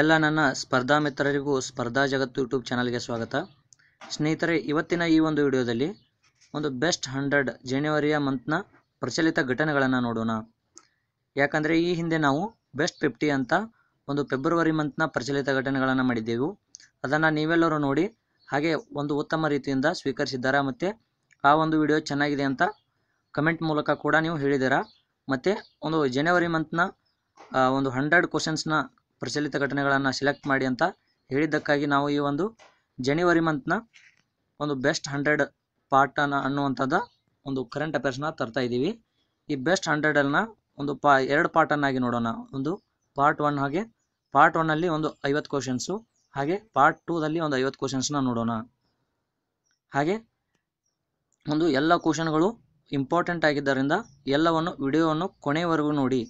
ಎಲ್ಲ ನನ್ನ ಸ್ಪರ್ಧಾ ಮಿತ್ರರಿಗೂ ಸ್ಪರ್ಧಾ ಜಗತ್ತು ಯೂಟ್ಯೂಬ್ ಚಾನಲ್ಗೆ ಸ್ವಾಗತ ಸ್ನೇಹಿತರೆ ಇವತ್ತಿನ ಈ ಒಂದು ವಿಡಿಯೋದಲ್ಲಿ ಒಂದು ಬೆಸ್ಟ್ ಹಂಡ್ರೆಡ್ ಜನವರಿಯ ಮಂತ್ನ ಪ್ರಚಲಿತ ಘಟನೆಗಳನ್ನು ನೋಡೋಣ ಯಾಕಂದರೆ ಈ ಹಿಂದೆ ನಾವು ಬೆಸ್ಟ್ ಫಿಫ್ಟಿ ಅಂತ ಒಂದು ಫೆಬ್ರವರಿ ಮಂತ್ನ ಪ್ರಚಲಿತ ಘಟನೆಗಳನ್ನು ಮಾಡಿದ್ದೆವು ಅದನ್ನು ನೀವೆಲ್ಲರೂ ನೋಡಿ ಹಾಗೆ ಒಂದು ಉತ್ತಮ ರೀತಿಯಿಂದ ಸ್ವೀಕರಿಸಿದ್ದಾರೆ ಮತ್ತು ಆ ಒಂದು ವಿಡಿಯೋ ಚೆನ್ನಾಗಿದೆ ಅಂತ ಕಮೆಂಟ್ ಮೂಲಕ ಕೂಡ ನೀವು ಹೇಳಿದ್ದೀರಾ ಮತ್ತು ಒಂದು ಜನವರಿ ಮಂತ್ನ ಒಂದು ಹಂಡ್ರೆಡ್ ಕ್ವಶನ್ಸ್ನ ಪ್ರಚಲಿತ ಘಟನೆಗಳನ್ನು ಸೆಲೆಕ್ಟ್ ಮಾಡಿ ಅಂತ ಹೇಳಿದ್ದಕ್ಕಾಗಿ ನಾವು ಈ ಒಂದು ಜನವರಿ ಮಂತ್ನ ಒಂದು ಬೆಸ್ಟ್ ಹಂಡ್ರೆಡ್ ಪಾರ್ಟನ್ನು ಅನ್ನುವಂಥದ್ದು ಒಂದು ಕರೆಂಟ್ ಅಫೇರ್ಸ್ನ ತರ್ತಾ ಇದ್ದೀವಿ ಈ ಬೆಸ್ಟ್ ಹಂಡ್ರೆಡನ್ನ ಒಂದು ಪಾ ಎರಡು ಪಾರ್ಟನ್ನಾಗಿ ನೋಡೋಣ ಒಂದು ಪಾರ್ಟ್ ಒನ್ ಹಾಗೆ ಪಾರ್ಟ್ ಒನ್ನಲ್ಲಿ ಒಂದು ಐವತ್ತು ಕ್ವಶನ್ಸು ಹಾಗೆ ಪಾರ್ಟ್ ಟೂದಲ್ಲಿ ಒಂದು ಐವತ್ತು ಕ್ವಶನ್ಸ್ನ ನೋಡೋಣ ಹಾಗೆ ಒಂದು ಎಲ್ಲ ಕ್ವಶನ್ಗಳು ಇಂಪಾರ್ಟೆಂಟ್ ಆಗಿದ್ದರಿಂದ ಎಲ್ಲವನ್ನು ವಿಡಿಯೋವನ್ನು ಕೊನೆಯವರೆಗೂ ನೋಡಿ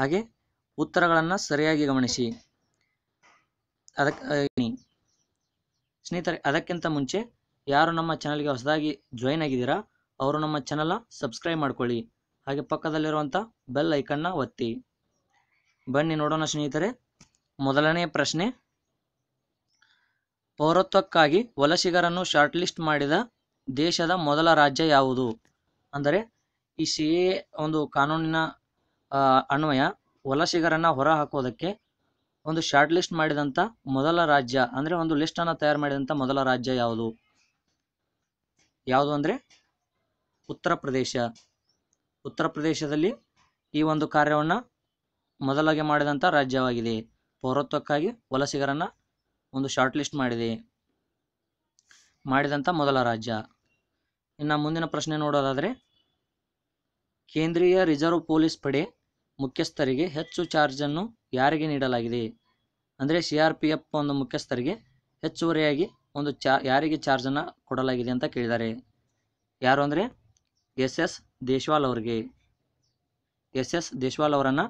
ಹಾಗೆ ಉತ್ತರಗಳನ್ನು ಸರಿಯಾಗಿ ಗಮನಿಸಿ ಅದಕ್ಕೆ ಸ್ನೇಹಿತರೆ ಅದಕ್ಕಿಂತ ಮುಂಚೆ ಯಾರು ನಮ್ಮ ಚಾನಲ್ಗೆ ಹೊಸದಾಗಿ ಜಾಯಿನ್ ಆಗಿದ್ದೀರಾ ಅವರು ನಮ್ಮ ಚಾನಲ್ನ ಸಬ್ಸ್ಕ್ರೈಬ್ ಮಾಡ್ಕೊಳ್ಳಿ ಹಾಗೆ ಪಕ್ಕದಲ್ಲಿರುವಂಥ ಬೆಲ್ ಐಕನ್ನ ಒತ್ತಿ ಬನ್ನಿ ನೋಡೋಣ ಸ್ನೇಹಿತರೆ ಮೊದಲನೇ ಪ್ರಶ್ನೆ ಪೌರತ್ವಕ್ಕಾಗಿ ವಲಸಿಗರನ್ನು ಶಾರ್ಟ್ ಲಿಸ್ಟ್ ಮಾಡಿದ ದೇಶದ ಮೊದಲ ರಾಜ್ಯ ಯಾವುದು ಅಂದರೆ ಈ ಸಿ ಎ ಒಂದು ಕಾನೂನಿನ ಅನ್ವಯ ವಲಸಿಗರನ್ನು ಹೊರ ಹಾಕೋದಕ್ಕೆ ಒಂದು ಶಾರ್ಟ್ ಲಿಸ್ಟ್ ಮಾಡಿದಂಥ ಮೊದಲ ರಾಜ್ಯ ಅಂದರೆ ಒಂದು ಲಿಸ್ಟನ್ನು ತಯಾರು ಮಾಡಿದಂಥ ಮೊದಲ ರಾಜ್ಯ ಯಾವುದು ಯಾವುದು ಅಂದರೆ ಉತ್ತರ ಪ್ರದೇಶ ಉತ್ತರ ಪ್ರದೇಶದಲ್ಲಿ ಈ ಒಂದು ಕಾರ್ಯವನ್ನು ಮೊದಲಾಗಿ ಮಾಡಿದಂಥ ರಾಜ್ಯವಾಗಿದೆ ಪೌರತ್ವಕ್ಕಾಗಿ ವಲಸಿಗರನ್ನು ಒಂದು ಶಾರ್ಟ್ ಲಿಸ್ಟ್ ಮಾಡಿದೆ ಮಾಡಿದಂಥ ಮೊದಲ ರಾಜ್ಯ ಇನ್ನು ಮುಂದಿನ ಪ್ರಶ್ನೆ ನೋಡೋದಾದರೆ ಕೇಂದ್ರೀಯ ರಿಸರ್ವ್ ಪೊಲೀಸ್ ಪಡೆ ಮುಖ್ಯಸ್ಥರಿಗೆ ಹೆಚ್ಚು ಚಾರ್ಜನ್ನು ಯಾರಿಗೆ ನೀಡಲಾಗಿದೆ ಅಂದರೆ ಸಿ ಆರ್ ಪಿ ಎಫ್ ಒಂದು ಮುಖ್ಯಸ್ಥರಿಗೆ ಹೆಚ್ಚುವರಿಯಾಗಿ ಒಂದು ಚಾ ಯಾರಿಗೆ ಚಾರ್ಜನ್ನು ಕೊಡಲಾಗಿದೆ ಅಂತ ಕೇಳಿದ್ದಾರೆ ಯಾರು ಅಂದರೆ ಎಸ್ ಎಸ್ ದೇಶ್ವಾಲ್ ಅವರಿಗೆ ಎಸ್ ಎಸ್ ದೇಶ್ವಾಲ್ ಅವರನ್ನು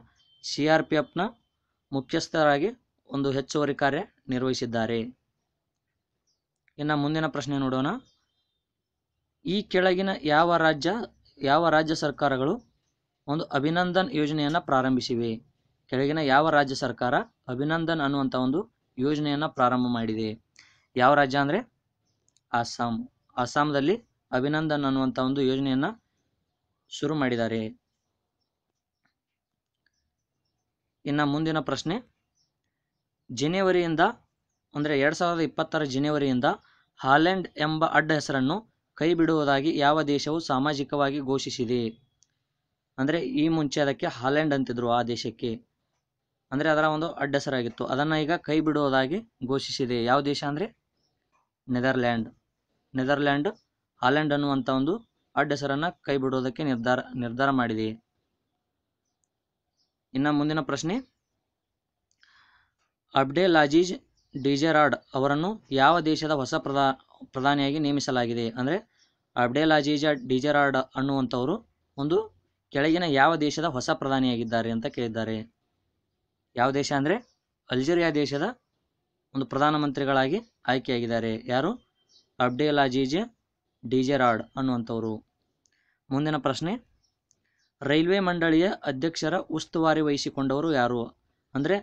ಸಿ ಆರ್ ಪಿ ಎಫ್ನ ಮುಖ್ಯಸ್ಥರಾಗಿ ಒಂದು ಹೆಚ್ಚುವರಿ ಕಾರ್ಯ ನಿರ್ವಹಿಸಿದ್ದಾರೆ ಇನ್ನು ಮುಂದಿನ ಪ್ರಶ್ನೆ ನೋಡೋಣ ಈ ಕೆಳಗಿನ ಯಾವ ರಾಜ್ಯ ಯಾವ ರಾಜ್ಯ ಸರ್ಕಾರಗಳು ಒಂದು ಅಭಿನಂದನ್ ಯೋಜನೆಯನ್ನು ಪ್ರಾರಂಭಿಸಿವೆ ಕೆಳಗಿನ ಯಾವ ರಾಜ್ಯ ಸರ್ಕಾರ ಅಭಿನಂದನ್ ಅನ್ನುವಂಥ ಒಂದು ಯೋಜನೆಯನ್ನು ಪ್ರಾರಂಭ ಮಾಡಿದೆ ಯಾವ ರಾಜ್ಯ ಅಂದರೆ ಅಸ್ಸಾಂ ಅಸ್ಸಾಂದಲ್ಲಿ ಅಭಿನಂದನ್ ಅನ್ನುವಂಥ ಒಂದು ಯೋಜನೆಯನ್ನು ಶುರು ಮಾಡಿದ್ದಾರೆ ಇನ್ನು ಮುಂದಿನ ಪ್ರಶ್ನೆ ಜನವರಿಯಿಂದ ಅಂದರೆ ಎರಡು ಸಾವಿರದ ಇಪ್ಪತ್ತರ ಜನವರಿಯಿಂದ ಹಾಲೆಂಡ್ ಎಂಬ ಅಡ್ಡ ಹೆಸರನ್ನು ಕೈ ಬಿಡುವುದಾಗಿ ಯಾವ ದೇಶವು ಸಾಮಾಜಿಕವಾಗಿ ಘೋಷಿಸಿದೆ ಅಂದರೆ ಈ ಮುಂಚೆ ಅದಕ್ಕೆ ಹಾಲೆಂಡ್ ಅಂತಿದ್ರು ಆ ದೇಶಕ್ಕೆ ಅಂದರೆ ಅದರ ಒಂದು ಅಡ್ಡಸರಾಗಿತ್ತು ಅದನ್ನು ಈಗ ಕೈ ಬಿಡುವುದಾಗಿ ಘೋಷಿಸಿದೆ ಯಾವ ದೇಶ ಅಂದರೆ ನೆದರ್ಲ್ಯಾಂಡ್ ನೆದರ್ಲ್ಯಾಂಡ್ ಹಾಲೆಂಡ್ ಅನ್ನುವಂಥ ಒಂದು ಅಡ್ಡಸರನ್ನು ಕೈ ಬಿಡುವುದಕ್ಕೆ ನಿರ್ಧಾರ ನಿರ್ಧಾರ ಮಾಡಿದೆ ಇನ್ನು ಮುಂದಿನ ಪ್ರಶ್ನೆ ಅಬ್ಡೆಲ್ ಅಜೀಜ್ ಡಿಜೆರಾಡ್ ಅವರನ್ನು ಯಾವ ದೇಶದ ಹೊಸ ಪ್ರಧಾ ಪ್ರಧಾನಿಯಾಗಿ ನೇಮಿಸಲಾಗಿದೆ ಅಂದರೆ ಅಬ್ಡೆಲ್ ಅಜೀಜ ಡಿಜೆರಾಡ್ ಅನ್ನುವಂಥವರು ಒಂದು ಕೆಳಗಿನ ಯಾವ ದೇಶದ ಹೊಸ ಪ್ರಧಾನಿಯಾಗಿದ್ದಾರೆ ಅಂತ ಕೇಳಿದ್ದಾರೆ ಯಾವ ದೇಶ ಅಂದರೆ ಅಲ್ಜೀರಿಯಾ ದೇಶದ ಒಂದು ಪ್ರಧಾನಮಂತ್ರಿಗಳಾಗಿ ಆಯ್ಕೆಯಾಗಿದ್ದಾರೆ ಯಾರು ಅಬ್ಡೇಲ್ ಅಜೀಜೆ ಡಿಜೆರಾಡ್ ಅನ್ನುವಂಥವರು ಮುಂದಿನ ಪ್ರಶ್ನೆ ರೈಲ್ವೆ ಮಂಡಳಿಯ ಅಧ್ಯಕ್ಷರ ಉಸ್ತುವಾರಿ ವಹಿಸಿಕೊಂಡವರು ಯಾರು ಅಂದರೆ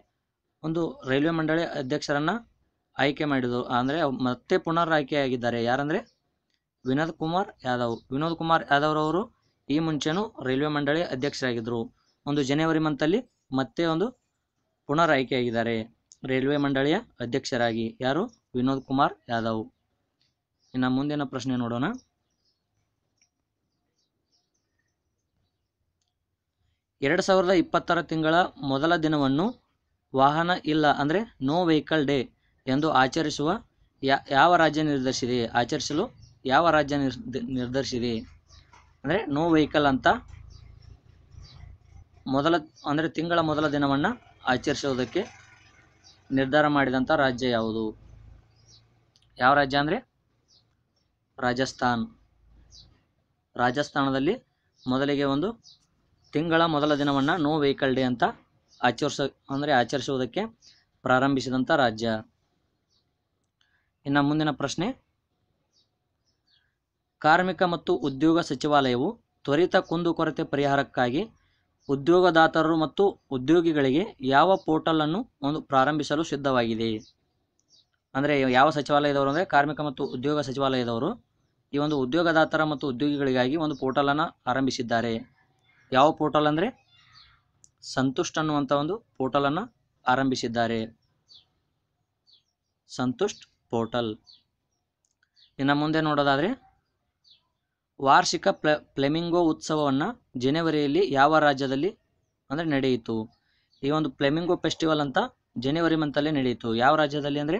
ಒಂದು ರೈಲ್ವೆ ಮಂಡಳಿ ಅಧ್ಯಕ್ಷರನ್ನು ಆಯ್ಕೆ ಮಾಡಿದರು ಅಂದರೆ ಮತ್ತೆ ಪುನರ್ ಆಯ್ಕೆಯಾಗಿದ್ದಾರೆ ಯಾರಂದರೆ ವಿನೋದ್ ಕುಮಾರ್ ಯಾದವ್ ವಿನೋದ್ ಕುಮಾರ್ ಯಾದವ್ರವರು ಈ ಮುಂಚೆನೂ ರೈಲ್ವೆ ಮಂಡಳಿ ಅಧ್ಯಕ್ಷರಾಗಿದ್ದರು ಒಂದು ಜನವರಿ ಮಂತಲ್ಲಿ ಮತ್ತೆ ಒಂದು ಪುನರ್ ಆಯ್ಕೆಯಾಗಿದ್ದಾರೆ ರೈಲ್ವೆ ಮಂಡಳಿಯ ಅಧ್ಯಕ್ಷರಾಗಿ ಯಾರು ವಿನೋದ್ ಕುಮಾರ್ ಯಾದವ್ ಇನ್ನ ಮುಂದಿನ ಪ್ರಶ್ನೆ ನೋಡೋಣ ಎರಡು ಸಾವಿರದ ಇಪ್ಪತ್ತರ ತಿಂಗಳ ಮೊದಲ ದಿನವನ್ನು ವಾಹನ ಇಲ್ಲ ಅಂದರೆ ನೋ ವೆಹಿಕಲ್ ಡೇ ಎಂದು ಆಚರಿಸುವ ಯಾವ ರಾಜ್ಯ ನಿರ್ಧರಿಸಿದೆ ಆಚರಿಸಲು ಯಾವ ರಾಜ್ಯ ನಿರ್ಧರಿಸಿದೆ ಅಂದರೆ ನೋ ವೆಹಿಕಲ್ ಅಂತ ಮೊದಲ ಅಂದರೆ ತಿಂಗಳ ಮೊದಲ ದಿನವನ್ನು ಆಚರಿಸೋದಕ್ಕೆ ನಿರ್ಧಾರ ಮಾಡಿದಂಥ ರಾಜ್ಯ ಯಾವುದು ಯಾವ ರಾಜ್ಯ ಅಂದರೆ ರಾಜಸ್ಥಾನ್ ರಾಜಸ್ಥಾನದಲ್ಲಿ ಮೊದಲಿಗೆ ಒಂದು ತಿಂಗಳ ಮೊದಲ ದಿನವನ್ನು ನೋ ವೆಹಿಕಲ್ ಡೇ ಅಂತ ಆಚರಿಸ ಅಂದರೆ ಆಚರಿಸುವುದಕ್ಕೆ ಪ್ರಾರಂಭಿಸಿದಂಥ ರಾಜ್ಯ ಇನ್ನು ಮುಂದಿನ ಪ್ರಶ್ನೆ ಕಾರ್ಮಿಕ ಮತ್ತು ಉದ್ಯೋಗ ಸಚಿವಾಲಯವು ತ್ವರಿತ ಕುಂದುಕೊರತೆ ಪರಿಹಾರಕ್ಕಾಗಿ ಉದ್ಯೋಗದಾತರು ಮತ್ತು ಉದ್ಯೋಗಿಗಳಿಗೆ ಯಾವ ಪೋರ್ಟಲ್ ಅನ್ನು ಒಂದು ಪ್ರಾರಂಭಿಸಲು ಸಿದ್ಧವಾಗಿದೆ ಅಂದರೆ ಯಾವ ಸಚಿವಾಲಯದವರು ಅಂದರೆ ಕಾರ್ಮಿಕ ಮತ್ತು ಉದ್ಯೋಗ ಸಚಿವಾಲಯದವರು ಈ ಒಂದು ಉದ್ಯೋಗದಾತರ ಮತ್ತು ಉದ್ಯೋಗಿಗಳಿಗಾಗಿ ಒಂದು ಪೋರ್ಟಲನ್ನು ಆರಂಭಿಸಿದ್ದಾರೆ ಯಾವ ಪೋರ್ಟಲ್ ಅಂದರೆ ಸಂತುಷ್ಟ್ ಅನ್ನುವಂಥ ಒಂದು ಪೋರ್ಟಲನ್ನು ಆರಂಭಿಸಿದ್ದಾರೆ ಸಂತುಷ್ಟ್ ಪೋರ್ಟಲ್ ಇನ್ನು ಮುಂದೆ ನೋಡೋದಾದರೆ ವಾರ್ಷಿಕ ಪ್ಲ ಪ್ಲೆಮಿಂಗೋ ಉತ್ಸವವನ್ನು ಜನವರಿಯಲ್ಲಿ ಯಾವ ರಾಜ್ಯದಲ್ಲಿ ಅಂದರೆ ನಡೆಯಿತು ಈ ಒಂದು ಫ್ಲೆಮಿಂಗೋ ಫೆಸ್ಟಿವಲ್ ಅಂತ ಜನವರಿ ಮಂತಲ್ಲೇ ನಡೆಯಿತು ಯಾವ ರಾಜ್ಯದಲ್ಲಿ ಅಂದರೆ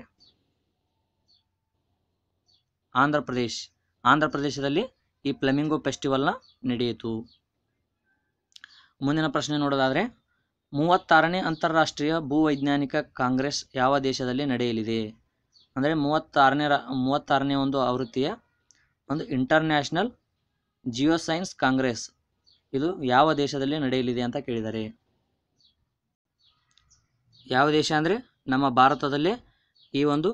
ಆಂಧ್ರ ಪ್ರದೇಶ್ ಆಂಧ್ರ ಪ್ರದೇಶದಲ್ಲಿ ಈ ಫ್ಲೆಮಿಂಗೋ ಫೆಸ್ಟಿವಲ್ನ ನಡೆಯಿತು ಮುಂದಿನ ಪ್ರಶ್ನೆ ನೋಡೋದಾದರೆ ಮೂವತ್ತಾರನೇ ಅಂತಾರಾಷ್ಟ್ರೀಯ ಭೂವೈಜ್ಞಾನಿಕ ಕಾಂಗ್ರೆಸ್ ಯಾವ ದೇಶದಲ್ಲಿ ನಡೆಯಲಿದೆ ಅಂದರೆ ಮೂವತ್ತಾರನೇ ರಾ ಮೂವತ್ತಾರನೇ ಒಂದು ಆವೃತ್ತಿಯ ಒಂದು ಇಂಟರ್ನ್ಯಾಷನಲ್ ಜಿಯೋ ಸೈನ್ಸ್ ಕಾಂಗ್ರೆಸ್ ಇದು ಯಾವ ದೇಶದಲ್ಲಿ ನಡೆಯಲಿದೆ ಅಂತ ಕೇಳಿದ್ದಾರೆ ಯಾವ ದೇಶ ಅಂದರೆ ನಮ್ಮ ಭಾರತದಲ್ಲಿ ಈ ಒಂದು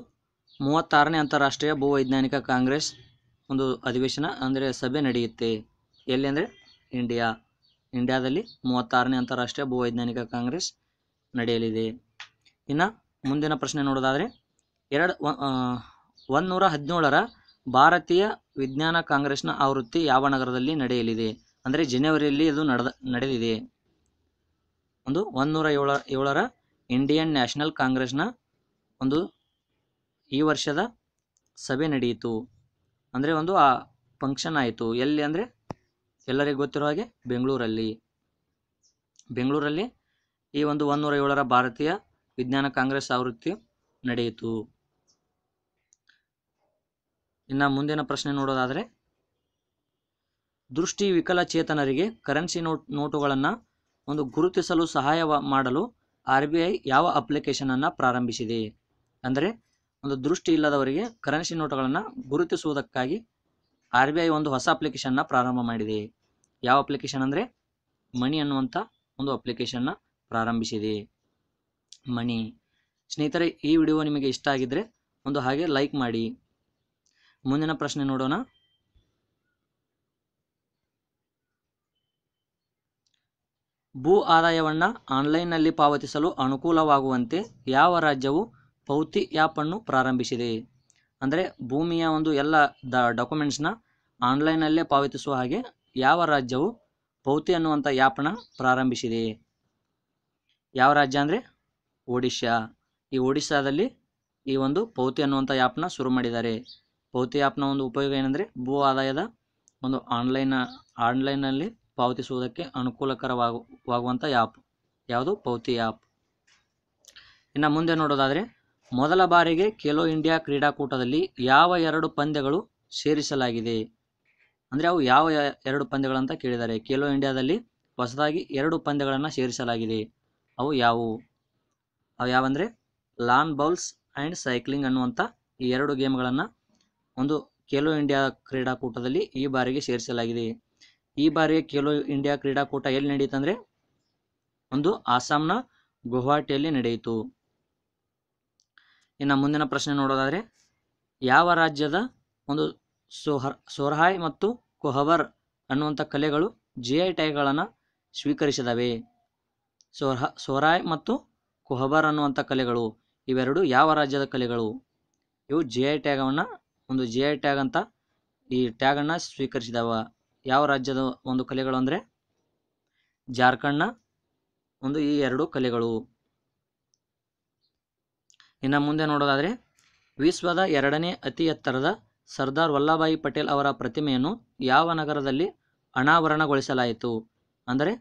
ಮೂವತ್ತಾರನೇ ಅಂತಾರಾಷ್ಟ್ರೀಯ ಭೂವೈಜ್ಞಾನಿಕ ಕಾಂಗ್ರೆಸ್ ಒಂದು ಅಧಿವೇಶನ ಅಂದರೆ ಸಭೆ ನಡೆಯುತ್ತೆ ಎಲ್ಲಿ ಅಂದರೆ ಇಂಡಿಯಾ ಇಂಡಿಯಾದಲ್ಲಿ ಮೂವತ್ತಾರನೇ ಅಂತಾರಾಷ್ಟ್ರೀಯ ಭೂವೈಜ್ಞಾನಿಕ ಕಾಂಗ್ರೆಸ್ ನಡೆಯಲಿದೆ ಇನ್ನು ಮುಂದಿನ ಪ್ರಶ್ನೆ ನೋಡೋದಾದರೆ ಎರಡು ಒನ್ನೂರ ಹದಿನೇಳರ ಭಾರತೀಯ ವಿಜ್ಞಾನ ಕಾಂಗ್ರೆಸ್ನ ಆವೃತ್ತಿ ಯಾವ ನಗರದಲ್ಲಿ ನಡೆಯಲಿದೆ ಅಂದರೆ ಜನವರಿಯಲ್ಲಿ ಇದು ನಡೆದ ನಡೆದಿದೆ ಒಂದು ಒಂದೂರ ಏಳ ಏಳರ ಇಂಡಿಯನ್ ನ್ಯಾಷನಲ್ ಕಾಂಗ್ರೆಸ್ನ ಒಂದು ಈ ವರ್ಷದ ಸಭೆ ನಡೆಯಿತು ಅಂದರೆ ಒಂದು ಆ ಫಂಕ್ಷನ್ ಆಯಿತು ಎಲ್ಲಿ ಅಂದರೆ ಎಲ್ಲರಿಗೂ ಗೊತ್ತಿರೋ ಹಾಗೆ ಬೆಂಗಳೂರಲ್ಲಿ ಬೆಂಗಳೂರಲ್ಲಿ ಈ ಒಂದು ಒಂದೂರ ಏಳರ ಭಾರತೀಯ ವಿಜ್ಞಾನ ಕಾಂಗ್ರೆಸ್ ಆವೃತ್ತಿ ನಡೆಯಿತು ಇನ್ನು ಮುಂದಿನ ಪ್ರಶ್ನೆ ನೋಡೋದಾದರೆ ದೃಷ್ಟಿ ವಿಕಲಚೇತನರಿಗೆ ಕರೆನ್ಸಿ ನೋಟ್ ನೋಟುಗಳನ್ನು ಒಂದು ಗುರುತಿಸಲು ಸಹಾಯ ಮಾಡಲು ಆರ್ ಬಿ ಐ ಯಾವ ಅಪ್ಲಿಕೇಶನನ್ನು ಪ್ರಾರಂಭಿಸಿದೆ ಅಂದರೆ ಒಂದು ದೃಷ್ಟಿ ಇಲ್ಲದವರಿಗೆ ಕರೆನ್ಸಿ ನೋಟುಗಳನ್ನು ಗುರುತಿಸುವುದಕ್ಕಾಗಿ ಆರ್ ಬಿ ಐ ಒಂದು ಹೊಸ ಅಪ್ಲಿಕೇಶನ್ನ ಪ್ರಾರಂಭ ಮಾಡಿದೆ ಯಾವ ಅಪ್ಲಿಕೇಶನ್ ಅಂದರೆ ಮಣಿ ಅನ್ನುವಂಥ ಒಂದು ಅಪ್ಲಿಕೇಶನ್ನ ಪ್ರಾರಂಭಿಸಿದೆ ಮಣಿ ಸ್ನೇಹಿತರೆ ಈ ವಿಡಿಯೋ ನಿಮಗೆ ಇಷ್ಟ ಆಗಿದ್ದರೆ ಒಂದು ಹಾಗೆ ಲೈಕ್ ಮಾಡಿ ಮುಂದಿನ ಪ್ರಶ್ನೆ ನೋಡೋಣ ಭೂ ಆದಾಯವನ್ನು ಆನ್ಲೈನ್ನಲ್ಲಿ ಪಾವತಿಸಲು ಅನುಕೂಲವಾಗುವಂತೆ ಯಾವ ರಾಜ್ಯವು ಪೌತಿ ಆ್ಯಪ್ ಅನ್ನು ಪ್ರಾರಂಭಿಸಿದೆ ಅಂದರೆ ಭೂಮಿಯ ಒಂದು ಎಲ್ಲ ದ ಡಾಕ್ಯುಮೆಂಟ್ಸ್ನ ಆನ್ಲೈನ್ನಲ್ಲೇ ಪಾವತಿಸುವ ಹಾಗೆ ಯಾವ ರಾಜ್ಯವು ಪೌತಿ ಅನ್ನುವಂಥ ಆ್ಯಪ್ನ ಪ್ರಾರಂಭಿಸಿದೆ ಯಾವ ರಾಜ್ಯ ಅಂದರೆ ಒಡಿಶಾ ಈ ಒಡಿಶಾದಲ್ಲಿ ಈ ಒಂದು ಪೌತಿ ಅನ್ನುವಂಥ ಆ್ಯಪ್ನ ಶುರು ಮಾಡಿದ್ದಾರೆ ಪೌತಿ ಆ್ಯಪ್ನ ಒಂದು ಉಪಯೋಗ ಏನಂದರೆ ಭೂ ಆದಾಯದ ಒಂದು ಆನ್ಲೈನ್ ಆನ್ಲೈನಲ್ಲಿ ಪಾವತಿಸುವುದಕ್ಕೆ ಅನುಕೂಲಕರವಾಗುವಂಥ ಆ್ಯಪ್ ಯಾವುದು ಪೌತಿ ಆ್ಯಪ್ ಇನ್ನು ಮುಂದೆ ನೋಡೋದಾದರೆ ಮೊದಲ ಬಾರಿಗೆ ಖೇಲೋ ಇಂಡಿಯಾ ಕ್ರೀಡಾಕೂಟದಲ್ಲಿ ಯಾವ ಎರಡು ಪಂದ್ಯಗಳು ಸೇರಿಸಲಾಗಿದೆ ಅಂದರೆ ಅವು ಯಾವ ಎರಡು ಪಂದ್ಯಗಳಂತ ಕೇಳಿದ್ದಾರೆ ಖೇಲೋ ಇಂಡಿಯಾದಲ್ಲಿ ಹೊಸದಾಗಿ ಎರಡು ಪಂದ್ಯಗಳನ್ನು ಸೇರಿಸಲಾಗಿದೆ ಅವು ಯಾವುವು ಅವು ಯಾವಂದರೆ ಲಾನ್ ಬೌಲ್ಸ್ ಆ್ಯಂಡ್ ಸೈಕ್ಲಿಂಗ್ ಅನ್ನುವಂಥ ಈ ಎರಡು ಗೇಮ್ಗಳನ್ನು ಒಂದು ಖೇಲೋ ಇಂಡಿಯಾ ಕ್ರೀಡಾಕೂಟದಲ್ಲಿ ಈ ಬಾರಿಗೆ ಸೇರಿಸಲಾಗಿದೆ ಈ ಬಾರಿಯ ಖೇಲೋ ಇಂಡಿಯಾ ಕ್ರೀಡಾಕೂಟ ಎಲ್ಲಿ ಅಂದ್ರೆ ಒಂದು ಅಸ್ಸಾಂನ ಗುವಾಹಟಿಯಲ್ಲಿ ನಡೆಯಿತು ಇನ್ನು ಮುಂದಿನ ಪ್ರಶ್ನೆ ನೋಡೋದಾದರೆ ಯಾವ ರಾಜ್ಯದ ಒಂದು ಸೋಹರ್ ಸೋರ್ಹಾಯ್ ಮತ್ತು ಕೊಹವರ್ ಅನ್ನುವಂಥ ಕಲೆಗಳು ಜಿ ಐ ಟ್ಯಾಗ್ಗಳನ್ನು ಸ್ವೀಕರಿಸಿದವೆ ಸೋರ್ಹ ಸೋರಾಯ್ ಮತ್ತು ಕೊಹಬರ್ ಅನ್ನುವಂಥ ಕಲೆಗಳು ಇವೆರಡು ಯಾವ ರಾಜ್ಯದ ಕಲೆಗಳು ಇವು ಜಿ ಐ ಟ್ಯಾಗವನ್ನು ಒಂದು ಜೆ ಐ ಟ್ಯಾಗ್ ಅಂತ ಈ ಟ್ಯಾಗನ್ನು ಸ್ವೀಕರಿಸಿದವ ಯಾವ ರಾಜ್ಯದ ಒಂದು ಕಲೆಗಳು ಅಂದರೆ ಜಾರ್ಖಂಡ್ನ ಒಂದು ಈ ಎರಡು ಕಲೆಗಳು ಇನ್ನು ಮುಂದೆ ನೋಡೋದಾದ್ರೆ ವಿಶ್ವದ ಎರಡನೇ ಅತಿ ಎತ್ತರದ ಸರ್ದಾರ್ ವಲ್ಲಭಾಯಿ ಪಟೇಲ್ ಅವರ ಪ್ರತಿಮೆಯನ್ನು ಯಾವ ನಗರದಲ್ಲಿ ಅನಾವರಣಗೊಳಿಸಲಾಯಿತು ಅಂದರೆ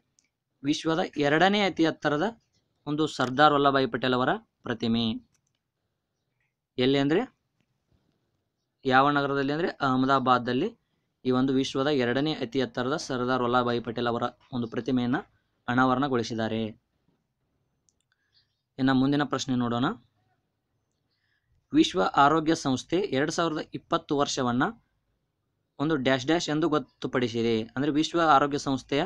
ವಿಶ್ವದ ಎರಡನೇ ಅತಿ ಎತ್ತರದ ಒಂದು ಸರ್ದಾರ್ ವಲ್ಲಭಾಯಿ ಪಟೇಲ್ ಅವರ ಪ್ರತಿಮೆ ಎಲ್ಲಿ ಅಂದರೆ ಯಾವ ನಗರದಲ್ಲಿ ಅಂದರೆ ಅಹಮದಾಬಾದ್ದಲ್ಲಿ ಈ ಒಂದು ವಿಶ್ವದ ಎರಡನೇ ಅತಿ ಎತ್ತರದ ಸರ್ದಾರ್ ವಲ್ಲಭಾಯಿ ಪಟೇಲ್ ಅವರ ಒಂದು ಪ್ರತಿಮೆಯನ್ನು ಅನಾವರಣಗೊಳಿಸಿದ್ದಾರೆ ಇನ್ನು ಮುಂದಿನ ಪ್ರಶ್ನೆ ನೋಡೋಣ ವಿಶ್ವ ಆರೋಗ್ಯ ಸಂಸ್ಥೆ ಎರಡು ಸಾವಿರದ ಇಪ್ಪತ್ತು ವರ್ಷವನ್ನು ಒಂದು ಡ್ಯಾಶ್ ಡ್ಯಾಶ್ ಎಂದು ಗೊತ್ತುಪಡಿಸಿದೆ ಅಂದರೆ ವಿಶ್ವ ಆರೋಗ್ಯ ಸಂಸ್ಥೆಯ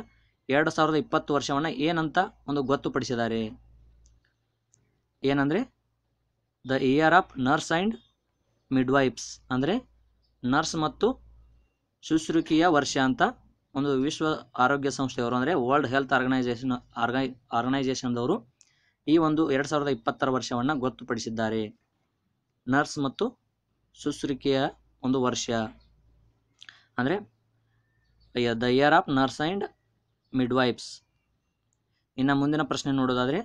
ಎರಡು ಸಾವಿರದ ಇಪ್ಪತ್ತು ವರ್ಷವನ್ನು ಏನಂತ ಒಂದು ಗೊತ್ತುಪಡಿಸಿದ್ದಾರೆ ಏನಂದರೆ the year of nurse and midwives ಅಂದರೆ ನರ್ಸ್ ಮತ್ತು ಶುಶ್ರೂಕಿಯ ವರ್ಷ ಅಂತ ಒಂದು ವಿಶ್ವ ಆರೋಗ್ಯ ಸಂಸ್ಥೆಯವರು ಅಂದರೆ ವರ್ಲ್ಡ್ ಹೆಲ್ತ್ ಆರ್ಗನೈಸೇಷನ್ ಆರ್ಗೈ ಆರ್ಗನೈಸೇಷನ್ದವರು ಈ ಒಂದು ಎರಡು ಸಾವಿರದ ಇಪ್ಪತ್ತರ ವರ್ಷವನ್ನು ಗೊತ್ತುಪಡಿಸಿದ್ದಾರೆ ನರ್ಸ್ ಮತ್ತು ಶುಶ್ರೂಕಿಯ ಒಂದು ವರ್ಷ ಅಂದರೆ the year of nurse and midwives ಇನ್ನು ಮುಂದಿನ ಪ್ರಶ್ನೆ ನೋಡೋದಾದರೆ